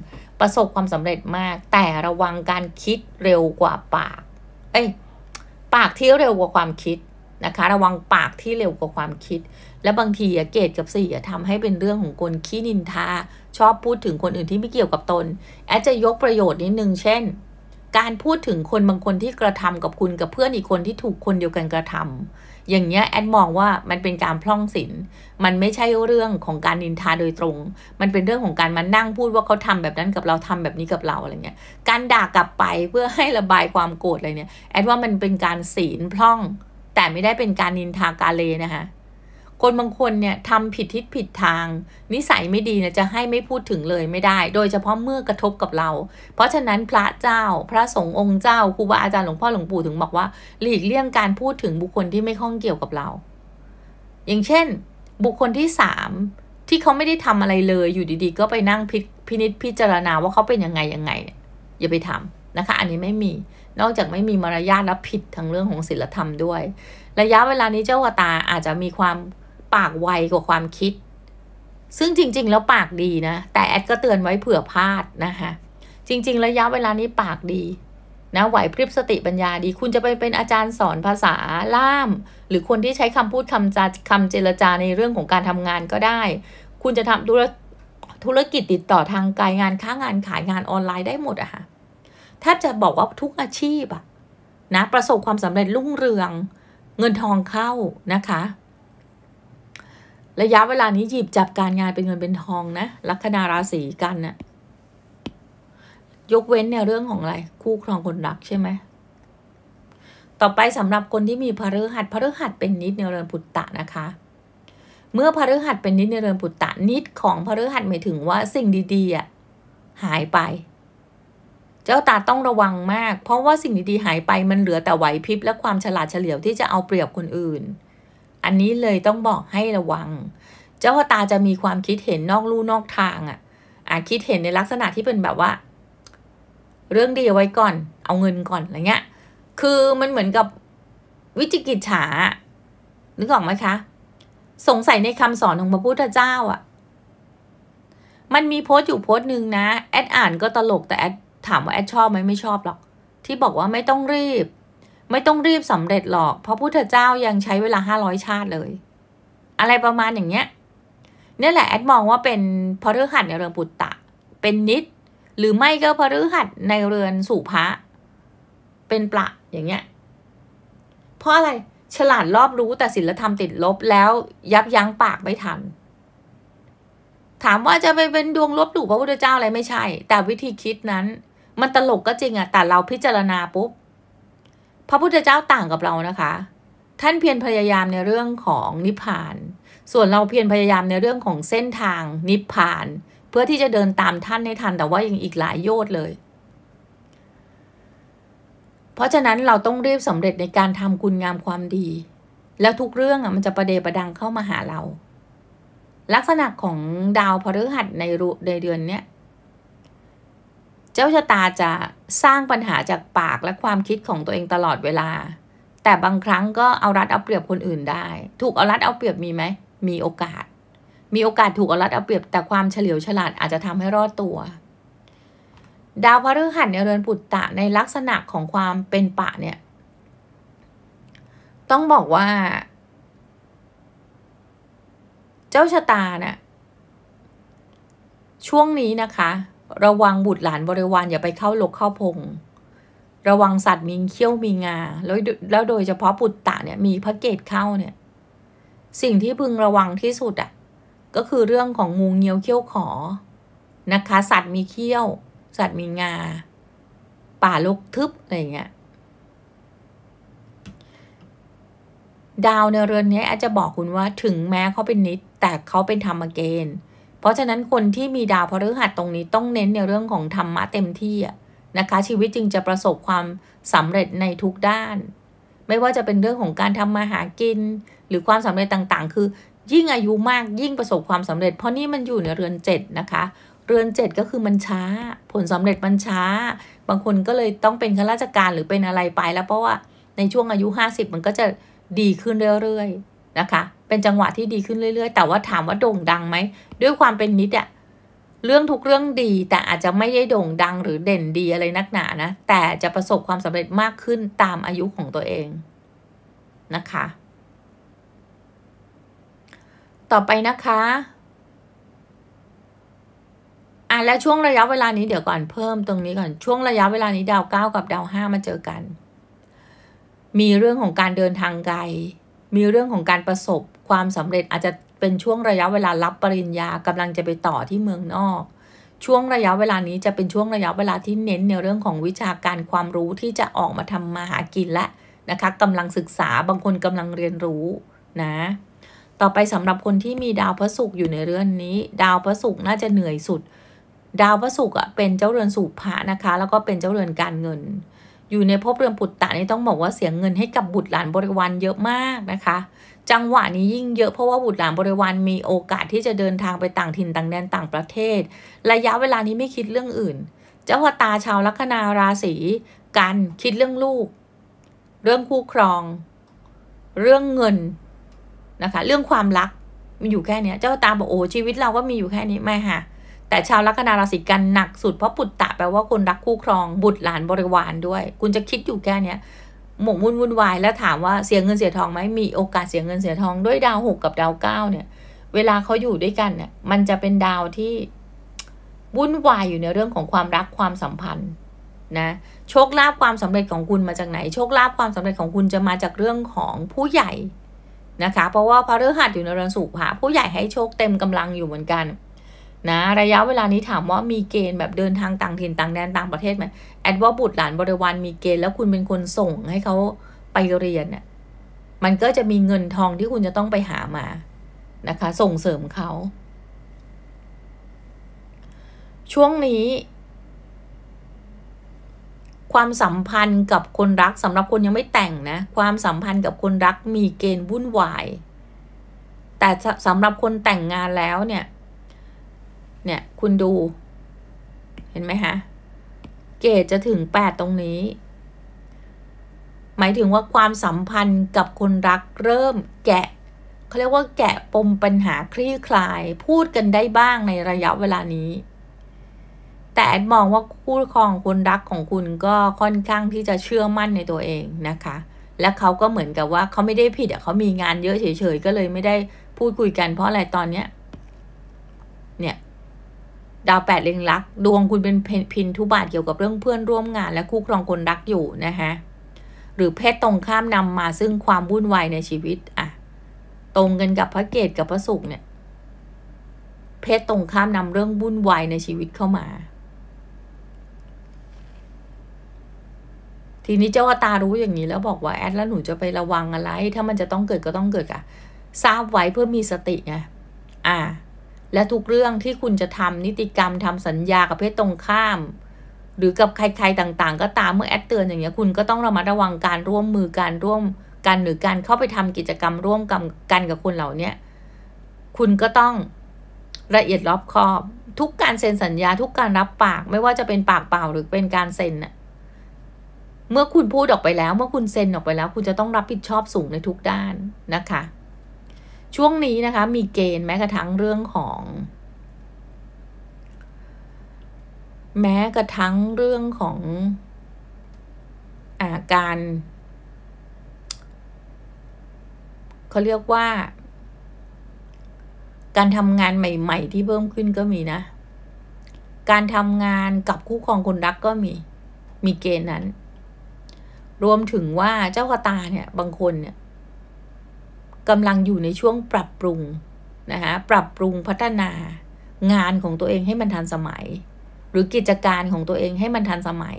Speaker 1: ประสบความสำเร็จมาก แต่ระวังการคิดเร็วกว่าปากเอ้ยปากที่เร็วกว่าความคิดนะคะ ระวังปากที่เร็วกว่าความคิดและบางทีเกตกับสี่ทำให้เป็นเรื่องของคนขี้นินทาชอบพูดถึงคนอื่นที่ไม่เกี่ยวกับตนแอดจะยกประโยชน์นิดนึง เช่น การพูดถึงคนบางคนที่กระทำกับคุณกับเพื่อนอีกคนที่ถูกคนเดียวกันกระทำ อย่างเนี้ยแอดมองว่ามันเป็นการพล่องศิลมันไม่ใช่เรื่องของการนินทาโดยตรง มันเป็นเรื่องของการมานั่งพูดว่าเขาทำแบบนั้นกับเราทำแบบนี้กับเราอะไรเงี้ยการด่ากลับไปเพื่อให้ระบายความโกรธอะไรเนี่ยแอดว่ามันเป็นการศีลพล่อง แต่ไม่ได้เป็นการนินทาการเลนะคะคนบางคนเนี่ยทำผิดทิศผิดทาง นิสัยไม่ดีเนี่ยจะให้ไม่พูดถึงเลยไม่ได้ โดยเฉพาะเมื่อกระทบกับเรา เพราะฉะนั้นพระเจ้าพระสงฆ์องค์เจ้า ครูบาอาจารย์ หลวงพ่อหลวงปู่ถึงบอกว่าหลีกเลี่ยงการพูดถึงบุคคล ที่ไม่ข้องเกี่ยวกับเรา อย่างเช่น บุคคลที่สามที่เขาไม่ได้ทำอะไรเลยอยู่ดีๆ ก็ไปนั่งพิพนิษพิจารณาว่าเขาเป็นยังไงยังไง อย่าไปทำนะคะอันนี้ไม่มีนอกจากไม่มีมารยาทและผิดทางเรื่องของศีลธรรมด้วย ระยะเวลานี้เจ้ากตาอาจจะมีความปากไวกว่าความคิด ซึ่งจริงๆแล้วปากดีนะ แต่แอดก็เตือนไว้เผื่อพลาดนะคะ จริง ๆ ระยะเวลานี้ปากดี นะไหวพริบสติปัญญาดี คุณจะไปเป็นอาจารย์สอนภาษาล่าม หรือคนที่ใช้คำพูดคำจาคำเจรจาในเรื่องของการทำงานก็ได้ คุณจะทำธุรธุรกิจติดต่อทางกายงาน ค้างานขายงานออนไลน์ได้หมดอะค่ะ แทบจะบอกว่าทุกอาชีพอะนะประสบความสำเร็จรุ่งเรืองเงินทองเข้านะคะระยะเวลานี้ หยิบจับการงานเป็นเงินเป็นทองนะ ลัคนาราศีกันนะ่ะยกเว้นเนี่ยเรื่องของอะไร คู่ครองคนรักใช่ไหม ต่อไปสำหรับคนที่มีพฤหัสพฤหัสเป็นนิดในเรือนปุตตะนะคะ เมื่อพฤหัสเป็นนิดในเรือนปุตตะนิดของพฤหัสหมายถึงว่าสิ่งดีๆอ่ะหายไป เจ้าตาต้องระวังมาก เพราะว่าสิ่งดีๆ หายไปมันเหลือแต่ไหวพริบและความฉลาดเฉลียวที่จะเอาเปรียบคนอื่นอันนี้เลยต้องบอกให้ระวัง เจ้าตาจะมีความคิดเห็นนอกลู่นอกทางอะ่ะอคิดเห็นในลักษณะที่เป็นแบบว่า เรื่องดีเอาไว้ก่อน เอาเงินก่อนอะไรเงี้ย คือมันเหมือนกับวิจิกิจฉา นึกออกไหมคะ สงสัยในคำสอนของพระพุทธเจ้าอะ่ะ มันมีโพสต์อยู่โพสต์หนึ่งนะแอดอ่านก็ตลกแต่แอดถามว่าแอดชอบไหมไม่ชอบหรอก ที่บอกว่าไม่ต้องรีบไม่ต้องรีบสำเร็จหรอก เพราะพุทธเจ้ายังใช้เวลาห้าร้อยชาติเลย อะไรประมาณอย่างเงี้ยนี่แหละแอดมองว่าเป็นพฤหัสในเรือนปุตตะ เป็นนิด หรือไม่ก็พฤหัสในเรือนสุภะเป็นประอย่างเงี้ย เพราะอะไร ฉลาดรอบรู้แต่ศีลธรรมติดลบแล้วยับยั้งปากไม่ทัน ถามว่าจะไปเป็นดวงลบหลูพระพุทธเจ้าอะไรไม่ใช่ แต่วิธีคิดนั้น มันตลกก็จริงอะแต่เราพิจารณาปุ๊บพระพุทธเจ้าต่างกับเรานะคะ ท่านเพียรพยายามในเรื่องของนิพพาน ส่วนเราเพียรพยายามในเรื่องของเส้นทางนิพพานเพื่อที่จะเดินตามท่านใน้ทัน แต่ว่ายังอีกหลายโยชน์เลย เพราะฉะนั้นเราต้องรีบสำเร็จในการทำคุณงามความดี แล้วทุกเรื่องอ่ะมันจะประเดประดังเข้ามาหาเรา ลักษณะของดาวพฤหัสในในเดือนเนี้ยเจ้าชะตาจะสร้างปัญหาจากปากและความคิดของตัวเองตลอดเวลา แต่บางครั้งก็ เอารัดเอาเปรียบคนอื่นได้ ถูกเอารัดเอาเปรียบมีไหม มีโอกาส มีโอกาสถูกเอารัดเอาเปรียบ แต่ความเฉลียวฉลาดอาจจะทำให้รอดตัว ดาวพฤหัสในเรือนปุตตะในลักษณะของความเป็นปะเนี่ย ต้องบอกว่า เจ้าชะตานะ่ะช่วงนี้นะคะระวังบุตรหลานบริวารอย่าไปเข้าลกเข้าพง ระวังสัตว์มีเขี้ยวมีงาแล้วแล้วโดยเฉพาะปุตตะเนี่ยมีพระเกตเข้าเนี่ย สิ่งที่พึงระวังที่สุดอะ่ะ ก็คือเรื่องของงูเงี้ยวเขี้ยวขอ นะคะสัตว์มีเขี้ยว สัตว์มีงา ป่าลกทึบ อะไรเงี้ยดาวในเรือนนี้อาจจะบอกคุณว่าถึงแม้เขาเป็นนิด แต่เขาเป็นธรรมเกณฑ์เพราะฉะนั้นคนที่มีดาวพฤหัสตรงนี้ต้องเน้นในเรื่องของธรรมะเต็มที่ นะคะ ชีวิตจึงจะประสบความสำเร็จในทุกด้าน ไม่ว่าจะเป็นเรื่องของการทำมาหากิน หรือความสำเร็จต่าง ๆ คือ ยิ่งอายุมากยิ่งประสบความสำเร็จ เพราะนี่มันอยู่ในเรือนเจ็ดนะคะ เรือนเจ็ดก็คือมันช้า ผลสำเร็จมันช้า บางคนก็เลยต้องเป็นข้าราชการหรือเป็นอะไรไป แล้วเพราะว่าในช่วงอายุ 50 มันก็จะดีขึ้นเรื่อยๆนะคะ เป็นจังหวะที่ดีขึ้นเรื่อยๆแต่ว่าถามว่าโด่งดังไหม ด้วยความเป็นนิดอะเรื่องทุกเรื่องดีแต่อาจจะไม่ได้โด่งดังหรือเด่นดีอะไรนักหนานะแต่จะประสบความสำเร็จมากขึ้นตามอายุของตัวเองนะคะ ต่อไปนะคะอ่ะและช่วงระยะเวลานี้เดี๋ยวก่อนเพิ่มตรงนี้ก่อนช่วงระยะเวลานี้ ดาวเก้ากับดาวห้ามาเจอกัน มีเรื่องของการเดินทางไกลมีเรื่องของการประสบความสำเร็จอาจจะเป็นช่วงระยะเวลารับปริญญากำลังจะไปต่อที่เมืองนอก ช่วงระยะเวลานี้จะเป็นช่วงระยะเวลาที่เน้นในเรื่องของวิชาการความรู้ที่จะออกมาทำมาหากินและนะคะกำลังศึกษาบางคนกำลังเรียนรู้นะต่อไปสำหรับคนที่มีดาวพระศุกร์อยู่ในเรือนนี้ ดาวพระศุกร์น่าจะเหนื่อยสุด ดาวพระศุกร์อ่ะเป็นเจ้าเรือนสุภะนะคะแล้วก็เป็นเจ้าเรือนการเงินอยู่ในภพเรือนปุตตะนี่ต้องบอกว่าเสียเงินให้กับบุตรหลานบริวารเยอะมากนะคะจังหวะนี้ยิ่งเยอะเพราะว่าบุตรหลานบริวารมีโอกาสที่จะเดินทางไปต่างถิ่นต่างแดนต่างประเทศระยะเวลานี้ไม่คิดเรื่องอื่น เจ้าพตาชาวลัคนาราศีกันคิดเรื่องลูก เรื่องคู่ครอง เรื่องเงินนะคะเรื่องความรักมันอยู่แค่นี้เจ้าตาบอกโอ้ชีวิตเราก็มีอยู่แค่นี้ไม่ค่ะแต่ชาวลัคนาราศีกันหนักสุดเพราะปุตตะแปลว่าคนรักคู่ครอง บุตรหลานบริวารด้วย คุณจะคิดอยู่แค่เนี้ยหมกมุ่นวุ่นวาย แล้วถามว่าเสียเงินเสียทองไหมมีโอกาสเสียเงินเสียทอง ด้วยดาวหกกับดาวเก้าเนี่ย เวลาเขาอยู่ด้วยกันเนี่ยมันจะเป็นดาวที่ วุ่นวายอยู่ในเรื่องของความรักความสัมพันธ์นะโชคลาภความสำเร็จของคุณมาจากไหนโชคลาภความสำเร็จของคุณจะมาจากเรื่องของผู้ใหญ่นะคะเพราะว่าพระฤหัสอยู่ในเรือนสุขหาผู้ใหญ่ให้โชคเต็มกำลังอยู่เหมือนกันนะระยะเวลานี้ถามว่ามีเกณฑ์แบบเดินทางต่างถิ่นต่างแดนต่างประเทศไหมแอดว่าบุตรหลานบริวารมีเกณฑ์แล้วคุณเป็นคนส่งให้เขาไปเรียนเนี่ยมันก็จะมีเงินทองที่คุณจะต้องไปหามานะคะ ส่งเสริมเขาช่วงนี้ ความสัมพันธ์กับคนรักสำหรับคนยังไม่แต่งนะ ความสัมพันธ์กับคนรักมีเกณฑ์วุ่นวายแต่สำหรับคนแต่งงานแล้วเนี่ยเนี่ยคุณดู เห็นไหมคะเกตจะถึงแปดตรงนี้ หมายถึงว่าความสัมพันธ์กับคนรักเริ่มแกะเขาเรียกว่าแกะปมปัญหาคลี่คลายพูดกันได้บ้างในระยะเวลานี้ แต่แอดมองว่าคู่ครองคนรักของคุณก็ค่อนข้างที่จะเชื่อมั่นในตัวเองนะคะ และเขาก็เหมือนกับว่าเขาไม่ได้ผิดอะเขามีงานเยอะเฉยๆก็เลยไม่ได้พูดคุยกันเพราะอะไรตอนเนี้ยเนี่ยดาวแปดเล็งรักดวงคุณเป็นพินทุบาทเกี่ยวกับเรื่องเพื่อนร่วมงานและคู่ครองคนรักอยู่นะคะหรือเพศตรงข้ามนำมาซึ่งความวุ่นวายในชีวิตอ่ะตรงกันกับพระเกตกับพระศุกร์เนี่ยเพศตรงข้ามนำเรื่องวุ่นวายในชีวิตเข้ามา ทีนี้เจ้าตารู้อย่างนี้แล้วบอกว่าแอดแล้วหนูจะไประวังอะไร ถ้ามันจะต้องเกิดก็ต้องเกิดอะทราบไว้เพื่อมีสติไงอ่าและทุกเรื่องที่คุณจะทำนิติกรรมทำสัญญากับเพศตรงข้าม หรือกับใครๆต่างๆก็ตามเมื่อแอดเตือนอย่างเงี้ยคุณก็ต้องระมัดระวังการร่วมมือการร่วมกันหรือการเข้าไปทำกิจกรรม ร่วมกันกันกับคนเหล่านี้คุณก็ต้องละเอียดรอบคอบ ทุกการเซ็นสัญญาทุกการรับปากไม่ว่าจะเป็นปากเปล่าหรือเป็นการเซ็นะเมื่อคุณพูดออกไปแล้วเมื่อคุณเซ็นออกไปแล้ว คุณจะต้องรับผิดชอบสูงในทุกด้านนะคะช่วงนี้นะคะ มีเกณฑ์แม้กระทั่งเรื่องของ แม้กระทั่งเรื่องของอาการ เขาเรียกว่า การทำงานใหม่ ๆ ที่เพิ่มขึ้นก็มีนะ การทำงานกับคู่ครองคน รัก ก็มี มีเกณฑ์นั้น รวมถึงว่าเจ้ากระตาเนี่ย บางคนเนี่ยกำลังอยู่ในช่วงปรับปรุงนะคะปรับปรุงพัฒนางานของตัวเองให้มันทันสมัย หรือกิจการของตัวเองให้มันทันสมัย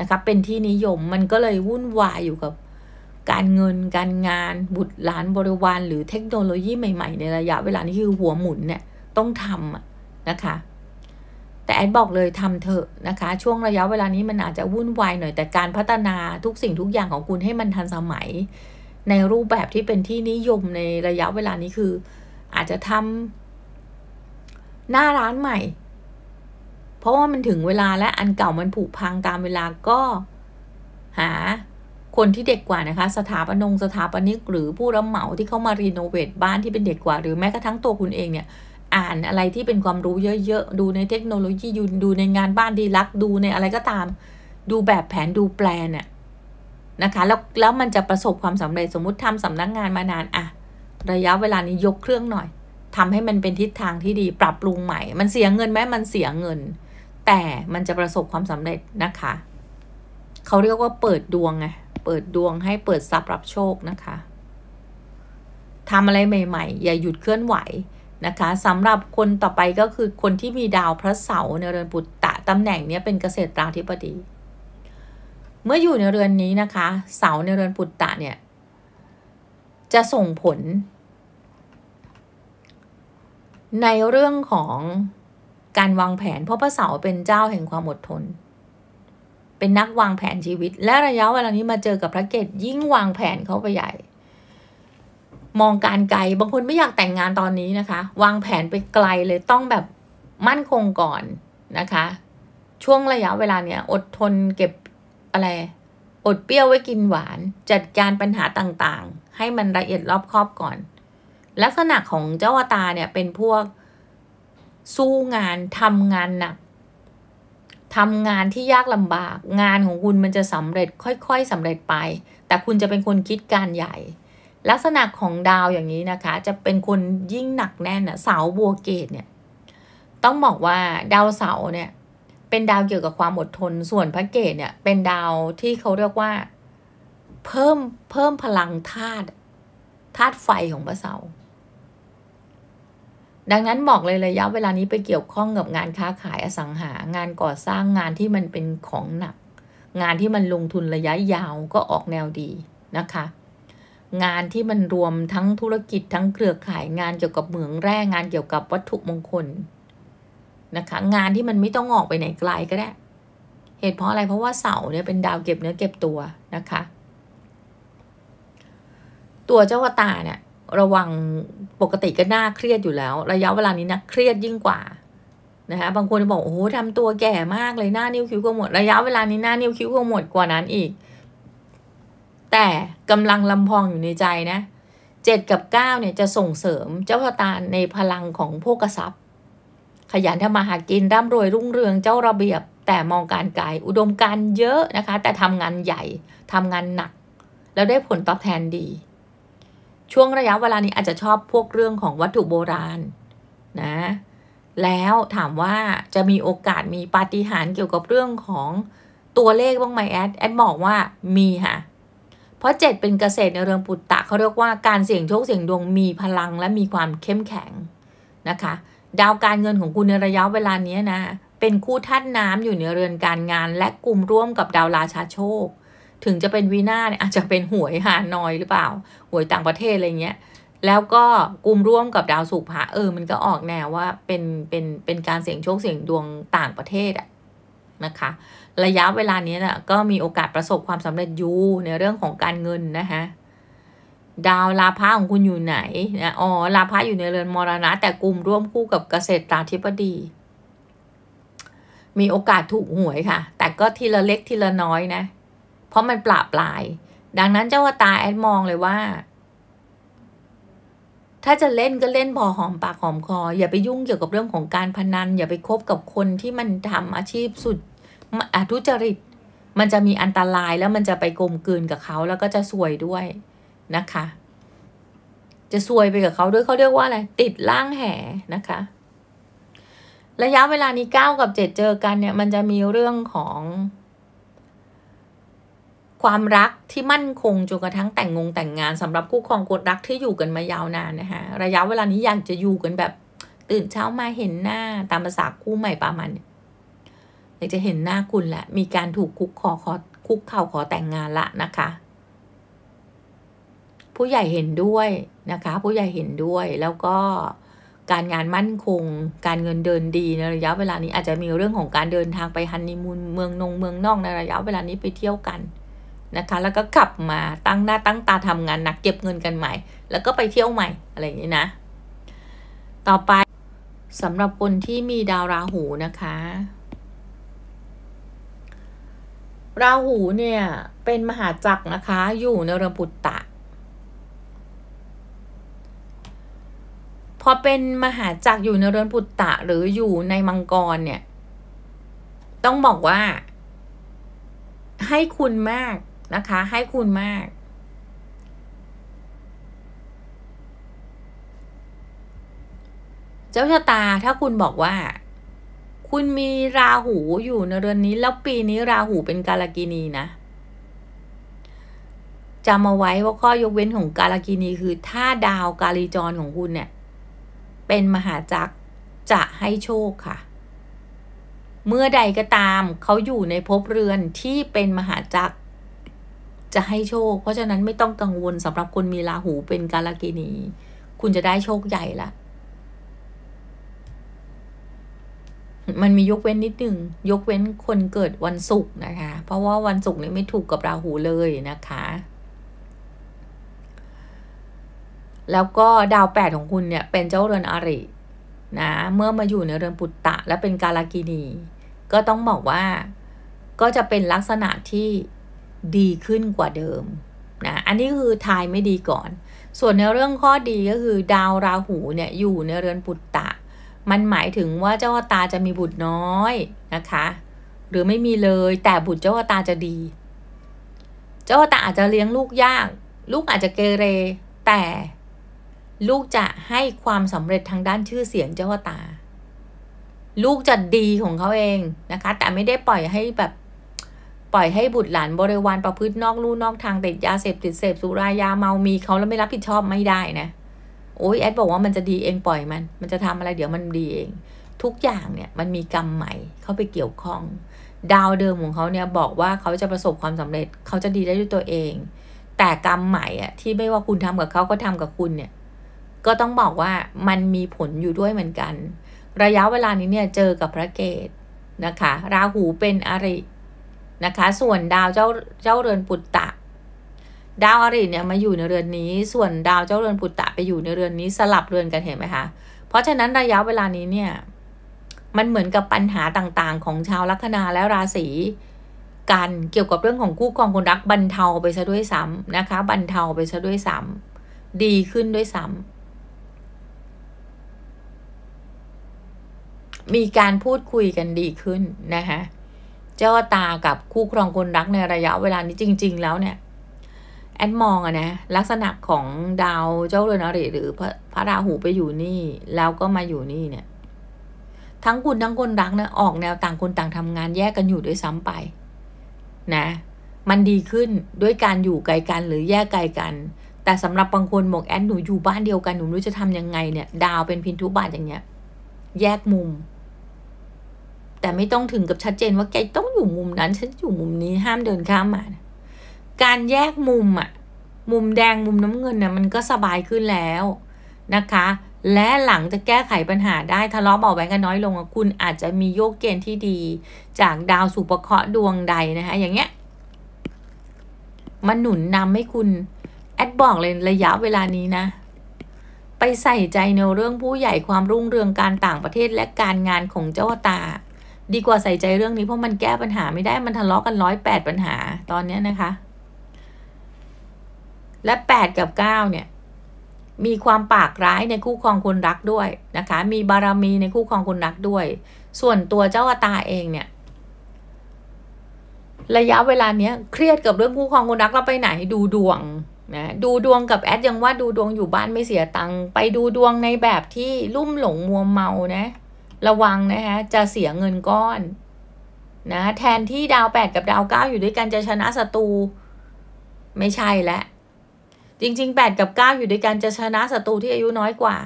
Speaker 1: นะคะเป็นที่นิยม มันก็เลยวุ่นวายอยู่กับ การเงิน การงาน บุตรหลานบริวาร หรือเทคโนโลยีใหม่ๆ ในระยะเวลา นี้คือหัวหมุนเนี่ยต้องทำนะคะ แต่แอดบอกเลยทำเถอะนะคะ ช่วงระยะเวลานี้มันอาจจะวุ่นวายหน่อย แต่การพัฒนาทุกสิ่งทุกอย่างของคุณให้มันทันสมัยในรูปแบบที่เป็นที่นิยมในระยะเวลานี้คือ อาจจะทำหน้าร้านใหม่ เพราะว่ามันถึงเวลาและอันเก่ามันผุพัง ตามเวลาก็หา คนที่เด็กกว่านะคะสถาปนงสถาปนิกหรือผู้รับเหมาที่เข้ามารีโนเวทบ้านที่เป็นเด็ก กว่า หรือแม้กระทั่งตัวคุณเองเนี่ยอ่านอะไรที่เป็นความรู้เยอะ ๆ ดูในเทคโนโลยีดูในงานบ้านดีลักดูในอะไรก็ตาม ดูแบบแผนดูแปลนเนี่ยนะคะแล้วแล้วมันจะประสบความสำเร็จสมมุติทำสำนักงงานมานานอะระยะเวลานี้ยกเครื่องหน่อย ทำให้มันเป็นทิศทางที่ดีปรับปรุงใหม่ มันเสียเงินไหมมันเสียเงิน แต่มันจะประสบความสำเร็จนะคะ เขาเรียกว่าเปิดดวงไงเปิดดวงให้เปิดทรัพย์รับโชคนะคะทำอะไรใหม่ๆ อย่าหยุดเคลื่อนไหวนะคะสำหรับคนต่อไปก็คือคนที่มีดาวพระเสาร์ในเรือนปุตตะตำแหน่งนี้เป็นเกษตราธิบดีเมื่ออยู่ในเรือนนี้นะคะ เสาในเรือนปุตตะเนี่ยจะส่งผล ในเรื่องของการวางแผน เพราะพระเสาเป็นเจ้าแห่งความอดทน เป็นนักวางแผนชีวิต และระยะเวลานี้มาเจอกับพระเกตยิ่งวางแผนเขาไปใหญ่ มองการไกล บางคนไม่อยากแต่งงานตอนนี้นะคะ วางแผนไปไกลเลย ต้องแบบมั่นคงก่อนนะคะ ช่วงระยะเวลาเนี้ยอดทนเก็บอะไรอดเปรี้ยวไว้กินหวานจัดการปัญหาต่างๆ ให้มันละเอียดรอบคอบก่อน ลักษณะของเจ้าอตาเนี่ยเป็นพวกสู้งานทำงานหนักทำงานที่ยากลำบาก งานของคุณมันจะสำเร็จค่อยๆสำเร็จไป แต่คุณจะเป็นคนคิดการใหญ่ ลักษณะของดาวอย่างนี้นะคะจะเป็นคนยิ่งหนักแน่นอะเสาบัวเกตเนี่ยต้องบอกว่าดาวเสาเนี่ยเป็นดาวเกี่ยวกับความอดทน ส่วนพระเกตเนี่ยเป็นดาวที่เขาเรียกว่า เพิ่มเพิ่มพลังธาตุธาตุไฟของพระเสาดังนั้นบอกเลยระยะเวลานี้ไปเกี่ยวข้องกับงานค้าขายอสังหา งานก่อสร้างงานที่มันเป็นของหนัก งานที่มันลงทุนระยะยาวก็ออกแนวดีนะคะ งานที่มันรวมทั้งธุรกิจทั้งเครือข่ายงานเกี่ยวกับเหมืองแร่งานเกี่ยวกับวัตถุมงคลนะคะงานที่มันไม่ต้องออกไปไหนไกลก็ได้ เหตุเพราะอะไรเพราะว่าเสาเนี่ยเป็นดาวเก็บเนื้อเก็บตัวนะคะตัวเจ้ากระตาเนี่ยระวังปกติก็น่าเครียดอยู่แล้ว ระยะเวลานี้นะเครียดยิ่งกว่านะคะบางคนบอกโอ้โหทำตัวแก่มากเลยหน้านิ้วคิ้วก็หมดระยะเวลานี้หน้านิ้วคิ้วก็หมดกว่านั้นอีก แต่ กำลังลำพองอยู่ในใจนะเจ็ดกับเก้าเนี่ยจะส่งเสริมเจ้าชะตาในพลังของโภกทรัพย์ขยันทำมาหากิน ร่ำรวยรุ่งเรืองเจ้าระเบียบแต่มองการไกล อุดมการเยอะนะคะแต่ทำงานใหญ่ทำงานหนัก แล้วได้ผลตอบแทนดี ช่วงระยะเวลานี้อาจจะชอบพวกเรื่องของวัตถุโบราณนะแล้วถามว่าจะมีโอกาสมีปาฏิหาริย์เกี่ยวกับเรื่องของตัวเลขบ้างไหมแอดแอดบอกว่ามีค่ะเพราะเจ็ดเป็นเกษตรในเรืองปุตตะ เขาเรียกว่าการเสี่ยงโชคเสี่ยงดวงมีพลังและมีความเข้มแข็งนะคะดาวการเงินของคุณในระยะเวลานี้นะ เป็นคู่ท่านน้ำอยู่ในเรือนการงาน และกลุ่มร่วมกับดาวราชาโชค ถึงจะเป็นวีนาเนี่ยอาจจะเป็นหวยหานอยหรือเปล่าหวยต่างประเทศอะไรเงี้ย แล้วก็กลุ่มร่วมกับดาวสุภะเออ มันก็ออกแนวว่าเป็นเป็นเป็นการเสี่ยงโชคเสี่ยงดวงต่างประเทศอะนะคะ ระยะเวลานี้นะก็มีโอกาสประสบความสำเร็จอยู่ในเรื่องของการเงินนะคะดาวลาพะของคุณอยู่ไหนนะ อ๋อ ลาพะอยู่ในเรือนมรณะ แต่กลุ่มร่วมคู่กับเกษตราธิบดี มีโอกาสถูก หวยค่ะ แต่ก็ทีละเล็กทีละน้อยนะ เพราะมันปราบปลาย ดังนั้น เจ้าตา แอด มองเลยว่า ถ้าจะเล่นก็เล่นพอหอมปากหอม คอ อย่าไปยุ่งเกี่ยวกับเรื่องของการพนัน อย่าไปคบกับคนที่มันทำอาชีพสุดอทุจริต มันจะมีอันตรายแล้วมันจะไปกลมกลืนกับเขาแล้วก็จะสวยด้วยนะคะจะซวยไปกับเขาด้วยเขาเรียกว่าอะไรติด ล่างแห่นะคะ ระยะเวลานี้เก้ากับเจ็ดเจอกันเนี่ยมันจะมีเรื่องของ ความรักที่มั่นคงจนกระทั่งแต่งงงแต่งงาน สำหรับคู่ครองคนรักที่อยู่กันมายาวนานนะคะระยะเวลานี้อยากจะอยู่กันแบบตื่นเช้ามาเห็นหน้าตามภาษาคู่ใหม่ประมาณอยากจะเห็นหน้าคุณแหละมีการถูกคุกคอขอคุกเข่าขอแต่งงานละนะคะผู้ใหญ่เห็นด้วยนะคะ ผู้ใหญ่เห็นด้วยแล้วก็การงานมั่นคงการเงินเดินดีในระยะเวลานี้อาจจะมีเรื่องของการเดินทางไปฮันนีมูนเมืองนงเมืองนอกในระยะเวลานี้ไปเที่ยวกันนะคะ แล้วก็กลับมาตั้งหน้าตั้งตาทำงานหนักเก็บเงินกันใหม่ แล้วก็ไปเที่ยวใหม่อะไรอย่างนี้นะต่อไปสำหรับคนที่มีดาวราหูนะคะ ราหูเนี่ยเป็นมหาจักรนะคะอยู่ในเรือนปุตตะพอเป็นมหาจักรอยู่ในเรือนปุตตะ หรืออยู่ในมังกรเนี่ย ต้องบอกว่า ให้คุณมากนะคะ ให้คุณมาก เจ้าชะตาถ้าคุณบอกว่า คุณมีราหูอยู่ในเรือนนี้แล้วปีนี้ราหูเป็นกาลกินีนะจำเอาไว้ว่าข้อยกเว้นของกาลกินีคือถ้าดาวกาลีจรของคุณเนี่ยเป็นมหาจักรจะให้โชคค่ะ เมื่อใดก็ตามเขาอยู่ในภพเรือนที่เป็นมหาจักรจะให้โชค เพราะฉะนั้นไม่ต้องกังวลสำหรับคนมีราหูเป็นกาลกินี คุณจะได้โชคใหญ่ละ มันมียกเว้นนิดหนึ่งยกเว้นคนเกิดวันศุกร์นะคะ เพราะว่าวันศุกร์นี้ไม่ถูกกับราหูเลยนะคะแล้วก็ดาวแปดของคุณเนี่ยเป็นเจ้าเรือนอรินะเมื่อมาอยู่ในเรือนปุตตะ และเป็นกาลากินีก็ต้องบอกว่าก็จะเป็นลักษณะที่ดีขึ้นกว่าเดิมนะอันนี้คือทายไม่ดีก่อน ส่วนในเรื่องข้อดีก็คือดาวราหูเนี่ยอยู่ในเรือนปุตตะ มันหมายถึงว่าเจ้าตาจะมีบุตรน้อยนะคะ หรือไม่มีเลยแต่บุตรเจ้าตาจะดี เจ้าตาอาจจะเลี้ยงลูกยาก ลูกอาจจะเกเรแต่ลูกจะให้ความสำเร็จทางด้านชื่อเสียง เจ้าตา ลูก จะ ดีของเขาเองนะคะ แต่ไม่ได้ปล่อยให้แบบ ปล่อยให้บุตรหลานบริวารประพฤตินอก ลู่นอกทางติดยา เสพติดเสพสุรายาเมามีเขาแล้วไม่รับผิดชอบไม่ได้นะ โอ้ยแอดบอกว่ามันจะดีเองปล่อยมัน มันจะทำอะไรเดี๋ยวมันดีเอง ทุกอย่างเนี่ยมันมีกรรมใหม่ เข้าไปเกี่ยวข้อง ดาวเดิมของเขาเนี่ยบอกว่าเขาจะประสบความสำเร็จเขาจะดีได้ด้วยตัวเอง แต่กรรมใหม่อะที่ไม่ว่าคุณทำกับเขาก็ทำกับคุณเนี่ยก็ต้องบอกว่ามันมีผลอยู่ด้วยเหมือนกัน ระยะเวลานี้เนี่ยเจอกับพระเกตนะคะ ราหูเป็นอรินะคะ ส่วนดาวเจ้าเจ้าเรือนปุตตะ ดาวอริเนี่ยมาอยู่ในเรือนนี้ ส่วนดาวเจ้าเรือนปุตตะไปอยู่ในเรือนนี้สลับเรือนกันเห็นไหมคะ เพราะฉะนั้นระยะเวลานี้เนี่ยมันเหมือนกับปัญหาต่างๆ ของชาวลัคนาและราศีกันเกี่ยวกับเรื่องของคู่ครองคนรักบรรเทาไปซะด้วยซ้ำนะคะบรรเทาไปซะด้วยซ้ำดีขึ้นด้วยซ้ำมีการพูดคุยกันดีขึ้นนะคะเจ้าตากับคู่ครองคนรักในระยะเวลานี้จริง ๆ แล้วเนี่ยแอดมองอะนะลักษณะของดาวเจ้าเรือนอริหรือพระพระราหูไปอยู่นี่ แล้วก็มาอยู่นี่เนี่ย ทั้งคุณทั้งคนรักเนะออกแนวต่างคนต่างทำงาน แยกกันอยู่ด้วยซ้ำไปนะ มันดีขึ้นด้วยการอยู่ไกลกันหรือแยกไกลกัน แต่สำหรับบางคนบอกแอนหนูอยู่บ้านเดียวกันหนูรู้จะทํำยังไงเนี่ย ดาวเป็นพินทุบาทอย่างเงี้ย แยกมุมแต่ไม่ต้องถึงกับชัดเจนว่าแกต้องอยู่มุมนั้น ฉันอยู่มุมนี้ห้ามเดินข้ามมานะการแยกมุมอะมุมแดงมุมน้ำเงินนะมันก็สบายขึ้นแล้วนะคะ และหลังจะแก้ไขปัญหาได้ทะเลาะเบาแวงกันน้อยลง คุณอาจจะมีโยกเกณฑ์ที่ดีจากดาวสุปเคราะห์ดวงใดนะคะอย่างเงี้ยมันหนุนนำให้คุณแอดบอกเลยระยะเวลานี้นะไปใส่ใจในเรื่องผู้ใหญ่ความรุ่งเรืองการต่างประเทศและการงานของเจ้าตาดีกว่าใส่ใจเรื่องนี้เพราะมันแก้ปัญหาไม่ได้ มันทะเลาะกันร้อยแปดปัญหาตอนนี้นะคะ และแปดกับเก้าเนี่ย มีความปากร้ายในคู่ครองคนรักด้วยนะคะ มีบารมีในคู่ครองคนรักด้วย ส่วนตัวเจ้าตาเองเนี่ย ระยะเวลาเนี้ย เครียดกับเรื่องคู่ครองคนรักเราไปไหนดูดวงนะดูดวงกับแอดยังว่าดูดวงอยู่บ้านไม่เสียตังค์ไปดูดวงในแบบที่ลุ่มหลงมัวเมานะระวังนะคะจะเสียเงินก้อนนะแทนที่ดาวแปดกับดาวเก้าอยู่ด้วยกันจะชนะศัตรูไม่ใช่แล้วจริงๆแปดกับเก้าอยู่ด้วยกันจะชนะศัตรูที่อายุน้อยกว่า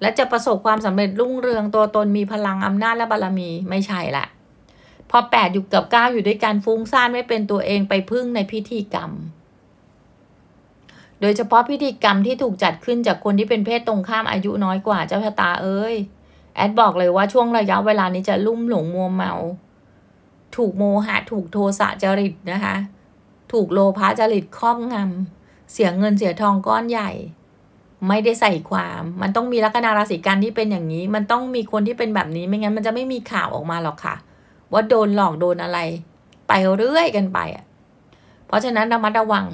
Speaker 1: และจะประสบความสำเร็จรุ่งเรืองตัวตนมีพลังอำนาจและบารรมีไม่ใช่ละ พอแปดอยู่กับเก้าอยู่ด้วยกันฟุ้งซ่านไม่เป็นตัวเองไปพึ่งในพิธีกรรม โดยเฉพาะพิธีกรรมที่ถูกจัดขึ้นจากคนที่เป็นเพศตรงข้ามอายุน้อยกว่า เจ้าชะตาเอ้ยแอดบอกเลยว่าช่วงระยะเวลานี้จะลุ่มหลงมัวเมา ถูกโมหะถูกโทสะจริตนะคะ ถูกโลภะจริตครอบงำ เสียเงินเสียทองก้อนใหญ่ ไม่ได้ใส่ความ มันต้องมีลัคนาราศีกันที่เป็นอย่างนี้ มันต้องมีคนที่เป็นแบบนี้ไม่งั้นมันจะไม่มีข่าวออกมาหรอกค่ะ ว่าโดนหลอก โดนอะไร ไปเรื่อยกันไปอ่ะเพราะฉะนั้นระมัดระวัง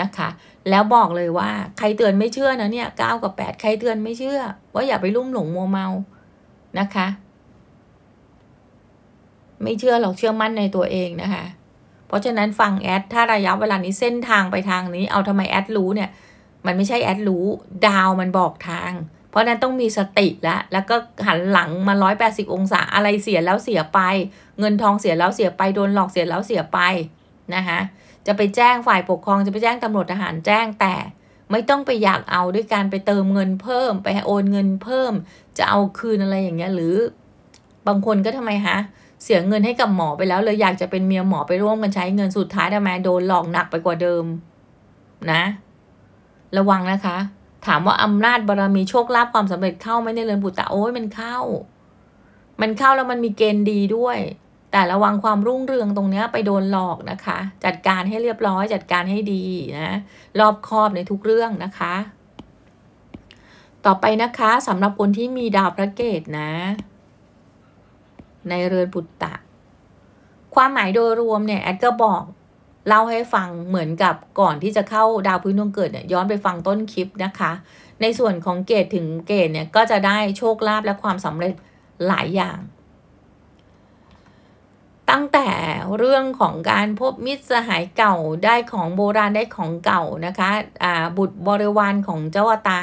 Speaker 1: นะคะ แล้วบอกเลยว่า ใครเตือนไม่เชื่อนะเนี่ยเก้ากับแปดใครเตือนไม่เชื่อ ว่าอย่าไปลุ่มหลงมัวเมานะคะไม่เชื่อหรอกเชื่อมั่นในตัวเองนะคะเพราะฉะนั้นฟังแอดถ้าระยะเวลานี้เส้นทางไปทางนี้เอาทำไมแอดรู้เนี่ยมันไม่ใช่แอดรู้ดาวมันบอกทาง เพราะนั้นต้องมีสติแล้วแล้วก็หันหลังมา180องศาอะไรเสียแล้วเสียไป เงินทองเสียแล้วเสียไป โดนหลอกเสียแล้วเสียไปนะคะจะไปแจ้งฝ่ายปกครองจะไปแจ้งตำรวจทหารแจ้งแต่ไม่ต้องไปอยากเอาด้วยการไปเติมเงินเพิ่ม ไปโอนเงินเพิ่ม จะเอาคืนอะไรอย่างเงี้ย หรือ บางคนก็ทำไมฮะ เสียเงินให้กับหมอไปแล้วเลยอยากจะเป็นเมียหมอไปร่วมกันใช้เงินสุดท้ายทำไมโดนหลอกหนักไปกว่าเดิม นะ ระวังนะคะ ถามว่าอำนาจบารรมีโชคลาภความสำเร็จเข้าไหมในเรือนบุตรโอ้ยมันเข้า มันเข้าแล้วมันมีเกณฑ์ดีด้วยแต่ระวังความรุ่งเรืองตรงนี้ไปโดนหลอกนะคะ จัดการให้เรียบร้อยจัดการให้ดีนะรอบคอบในทุกเรื่องนะคะ ต่อไปนะคะสำหรับคนที่มีดาวพระเกตนะ ในเรือนปุตตะ ความหมายโดยรวมเนี่ยแอดก็บอก เล่าให้ฟังเหมือนกับก่อนที่จะเข้าดาวพื้นดวงเกิดเนี่ยย้อนไปฟังต้นคลิปนะคะ ในส่วนของเกตถึงเกตเนี่ยก็จะได้โชคลาภและความสำเร็จหลายอย่างตั้งแต่เรื่องของการพบมิตรสหายเก่าได้ของโบราณได้ของเก่านะคะอ่าบุตรบริวารของเจ้าตา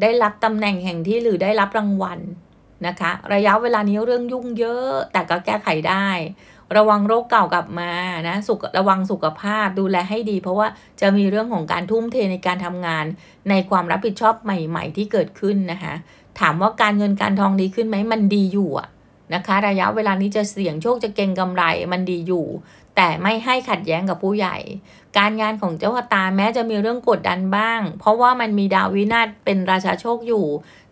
Speaker 1: ได้รับตำแหน่งแห่งที่หรือได้รับรางวัลนะคะ ระยะเวลานี้เรื่องยุ่งเยอะแต่ก็แก้ไขได้ ระวังโรคเก่ากลับมานะสุขระวังสุขภาพดูแลให้ดี เพราะว่าจะมีเรื่องของการทุ่มเทในการทำงาน ในความรับผิดชอบใหม่ๆ ที่เกิดขึ้นนะคะถามว่าการเงินการทองดีขึ้นไหมมันดีอยู่อะนะคะระยะเวลานี้จะเสี่ยงโชคจะเก่งกำไรมันดีอยู่ แต่ไม่ให้ขัดแย้งกับผู้ใหญ่ การงานของเจ้าตาแม้จะมีเรื่องกดดันบ้าง เพราะว่ามันมีดาววินาศเป็นราชาโชคอยู่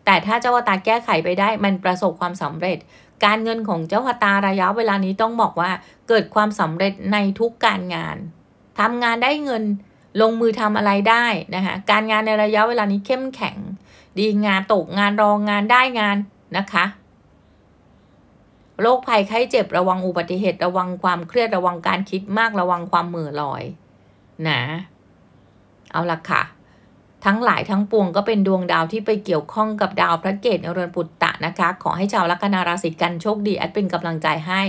Speaker 1: แต่ถ้าเจ้าตาแก้ไขไปได้ มันประสบความสำเร็จ การเงินของเจ้าพตาระยะเวลานี้ต้องบอกว่าเกิดความสำเร็จในทุกการงาน ทำงานได้เงินลงมือทำอะไรได้นะคะการงานในระยะเวลานี้เข้มแข็ง ดีงานตกงานรองงานได้งานนะคะโรคภัยไข้เจ็บระวังอุบัติเหตุระวังความเครียดระวังการคิดมากระวังความมือลอย นะ เอาละค่ะ ทั้งหลายทั้งปวงก็เป็นดวงดาวที่ไปเกี่ยวข้องกับดาวพระเกตุเรือนปุตตะนะคะ ขอให้ชาวลัคนาราศีกัน โชคดีแอดเป็นกำลังใจให้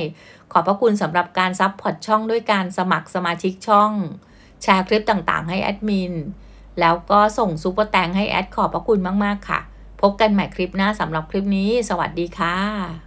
Speaker 1: ขอบพระคุณสำหรับการซับพอร์ตช่องด้วยการสมัครสมาชิกช่อง แชร์คลิปต่างๆ ให้แอดมินแล้วก็ส่งซูเปอร์แตงให้แอดขอบพระคุณมากๆค่ะพบกันใหม่คลิปหน้าสำหรับคลิปนี้ สวัสดีค่ะ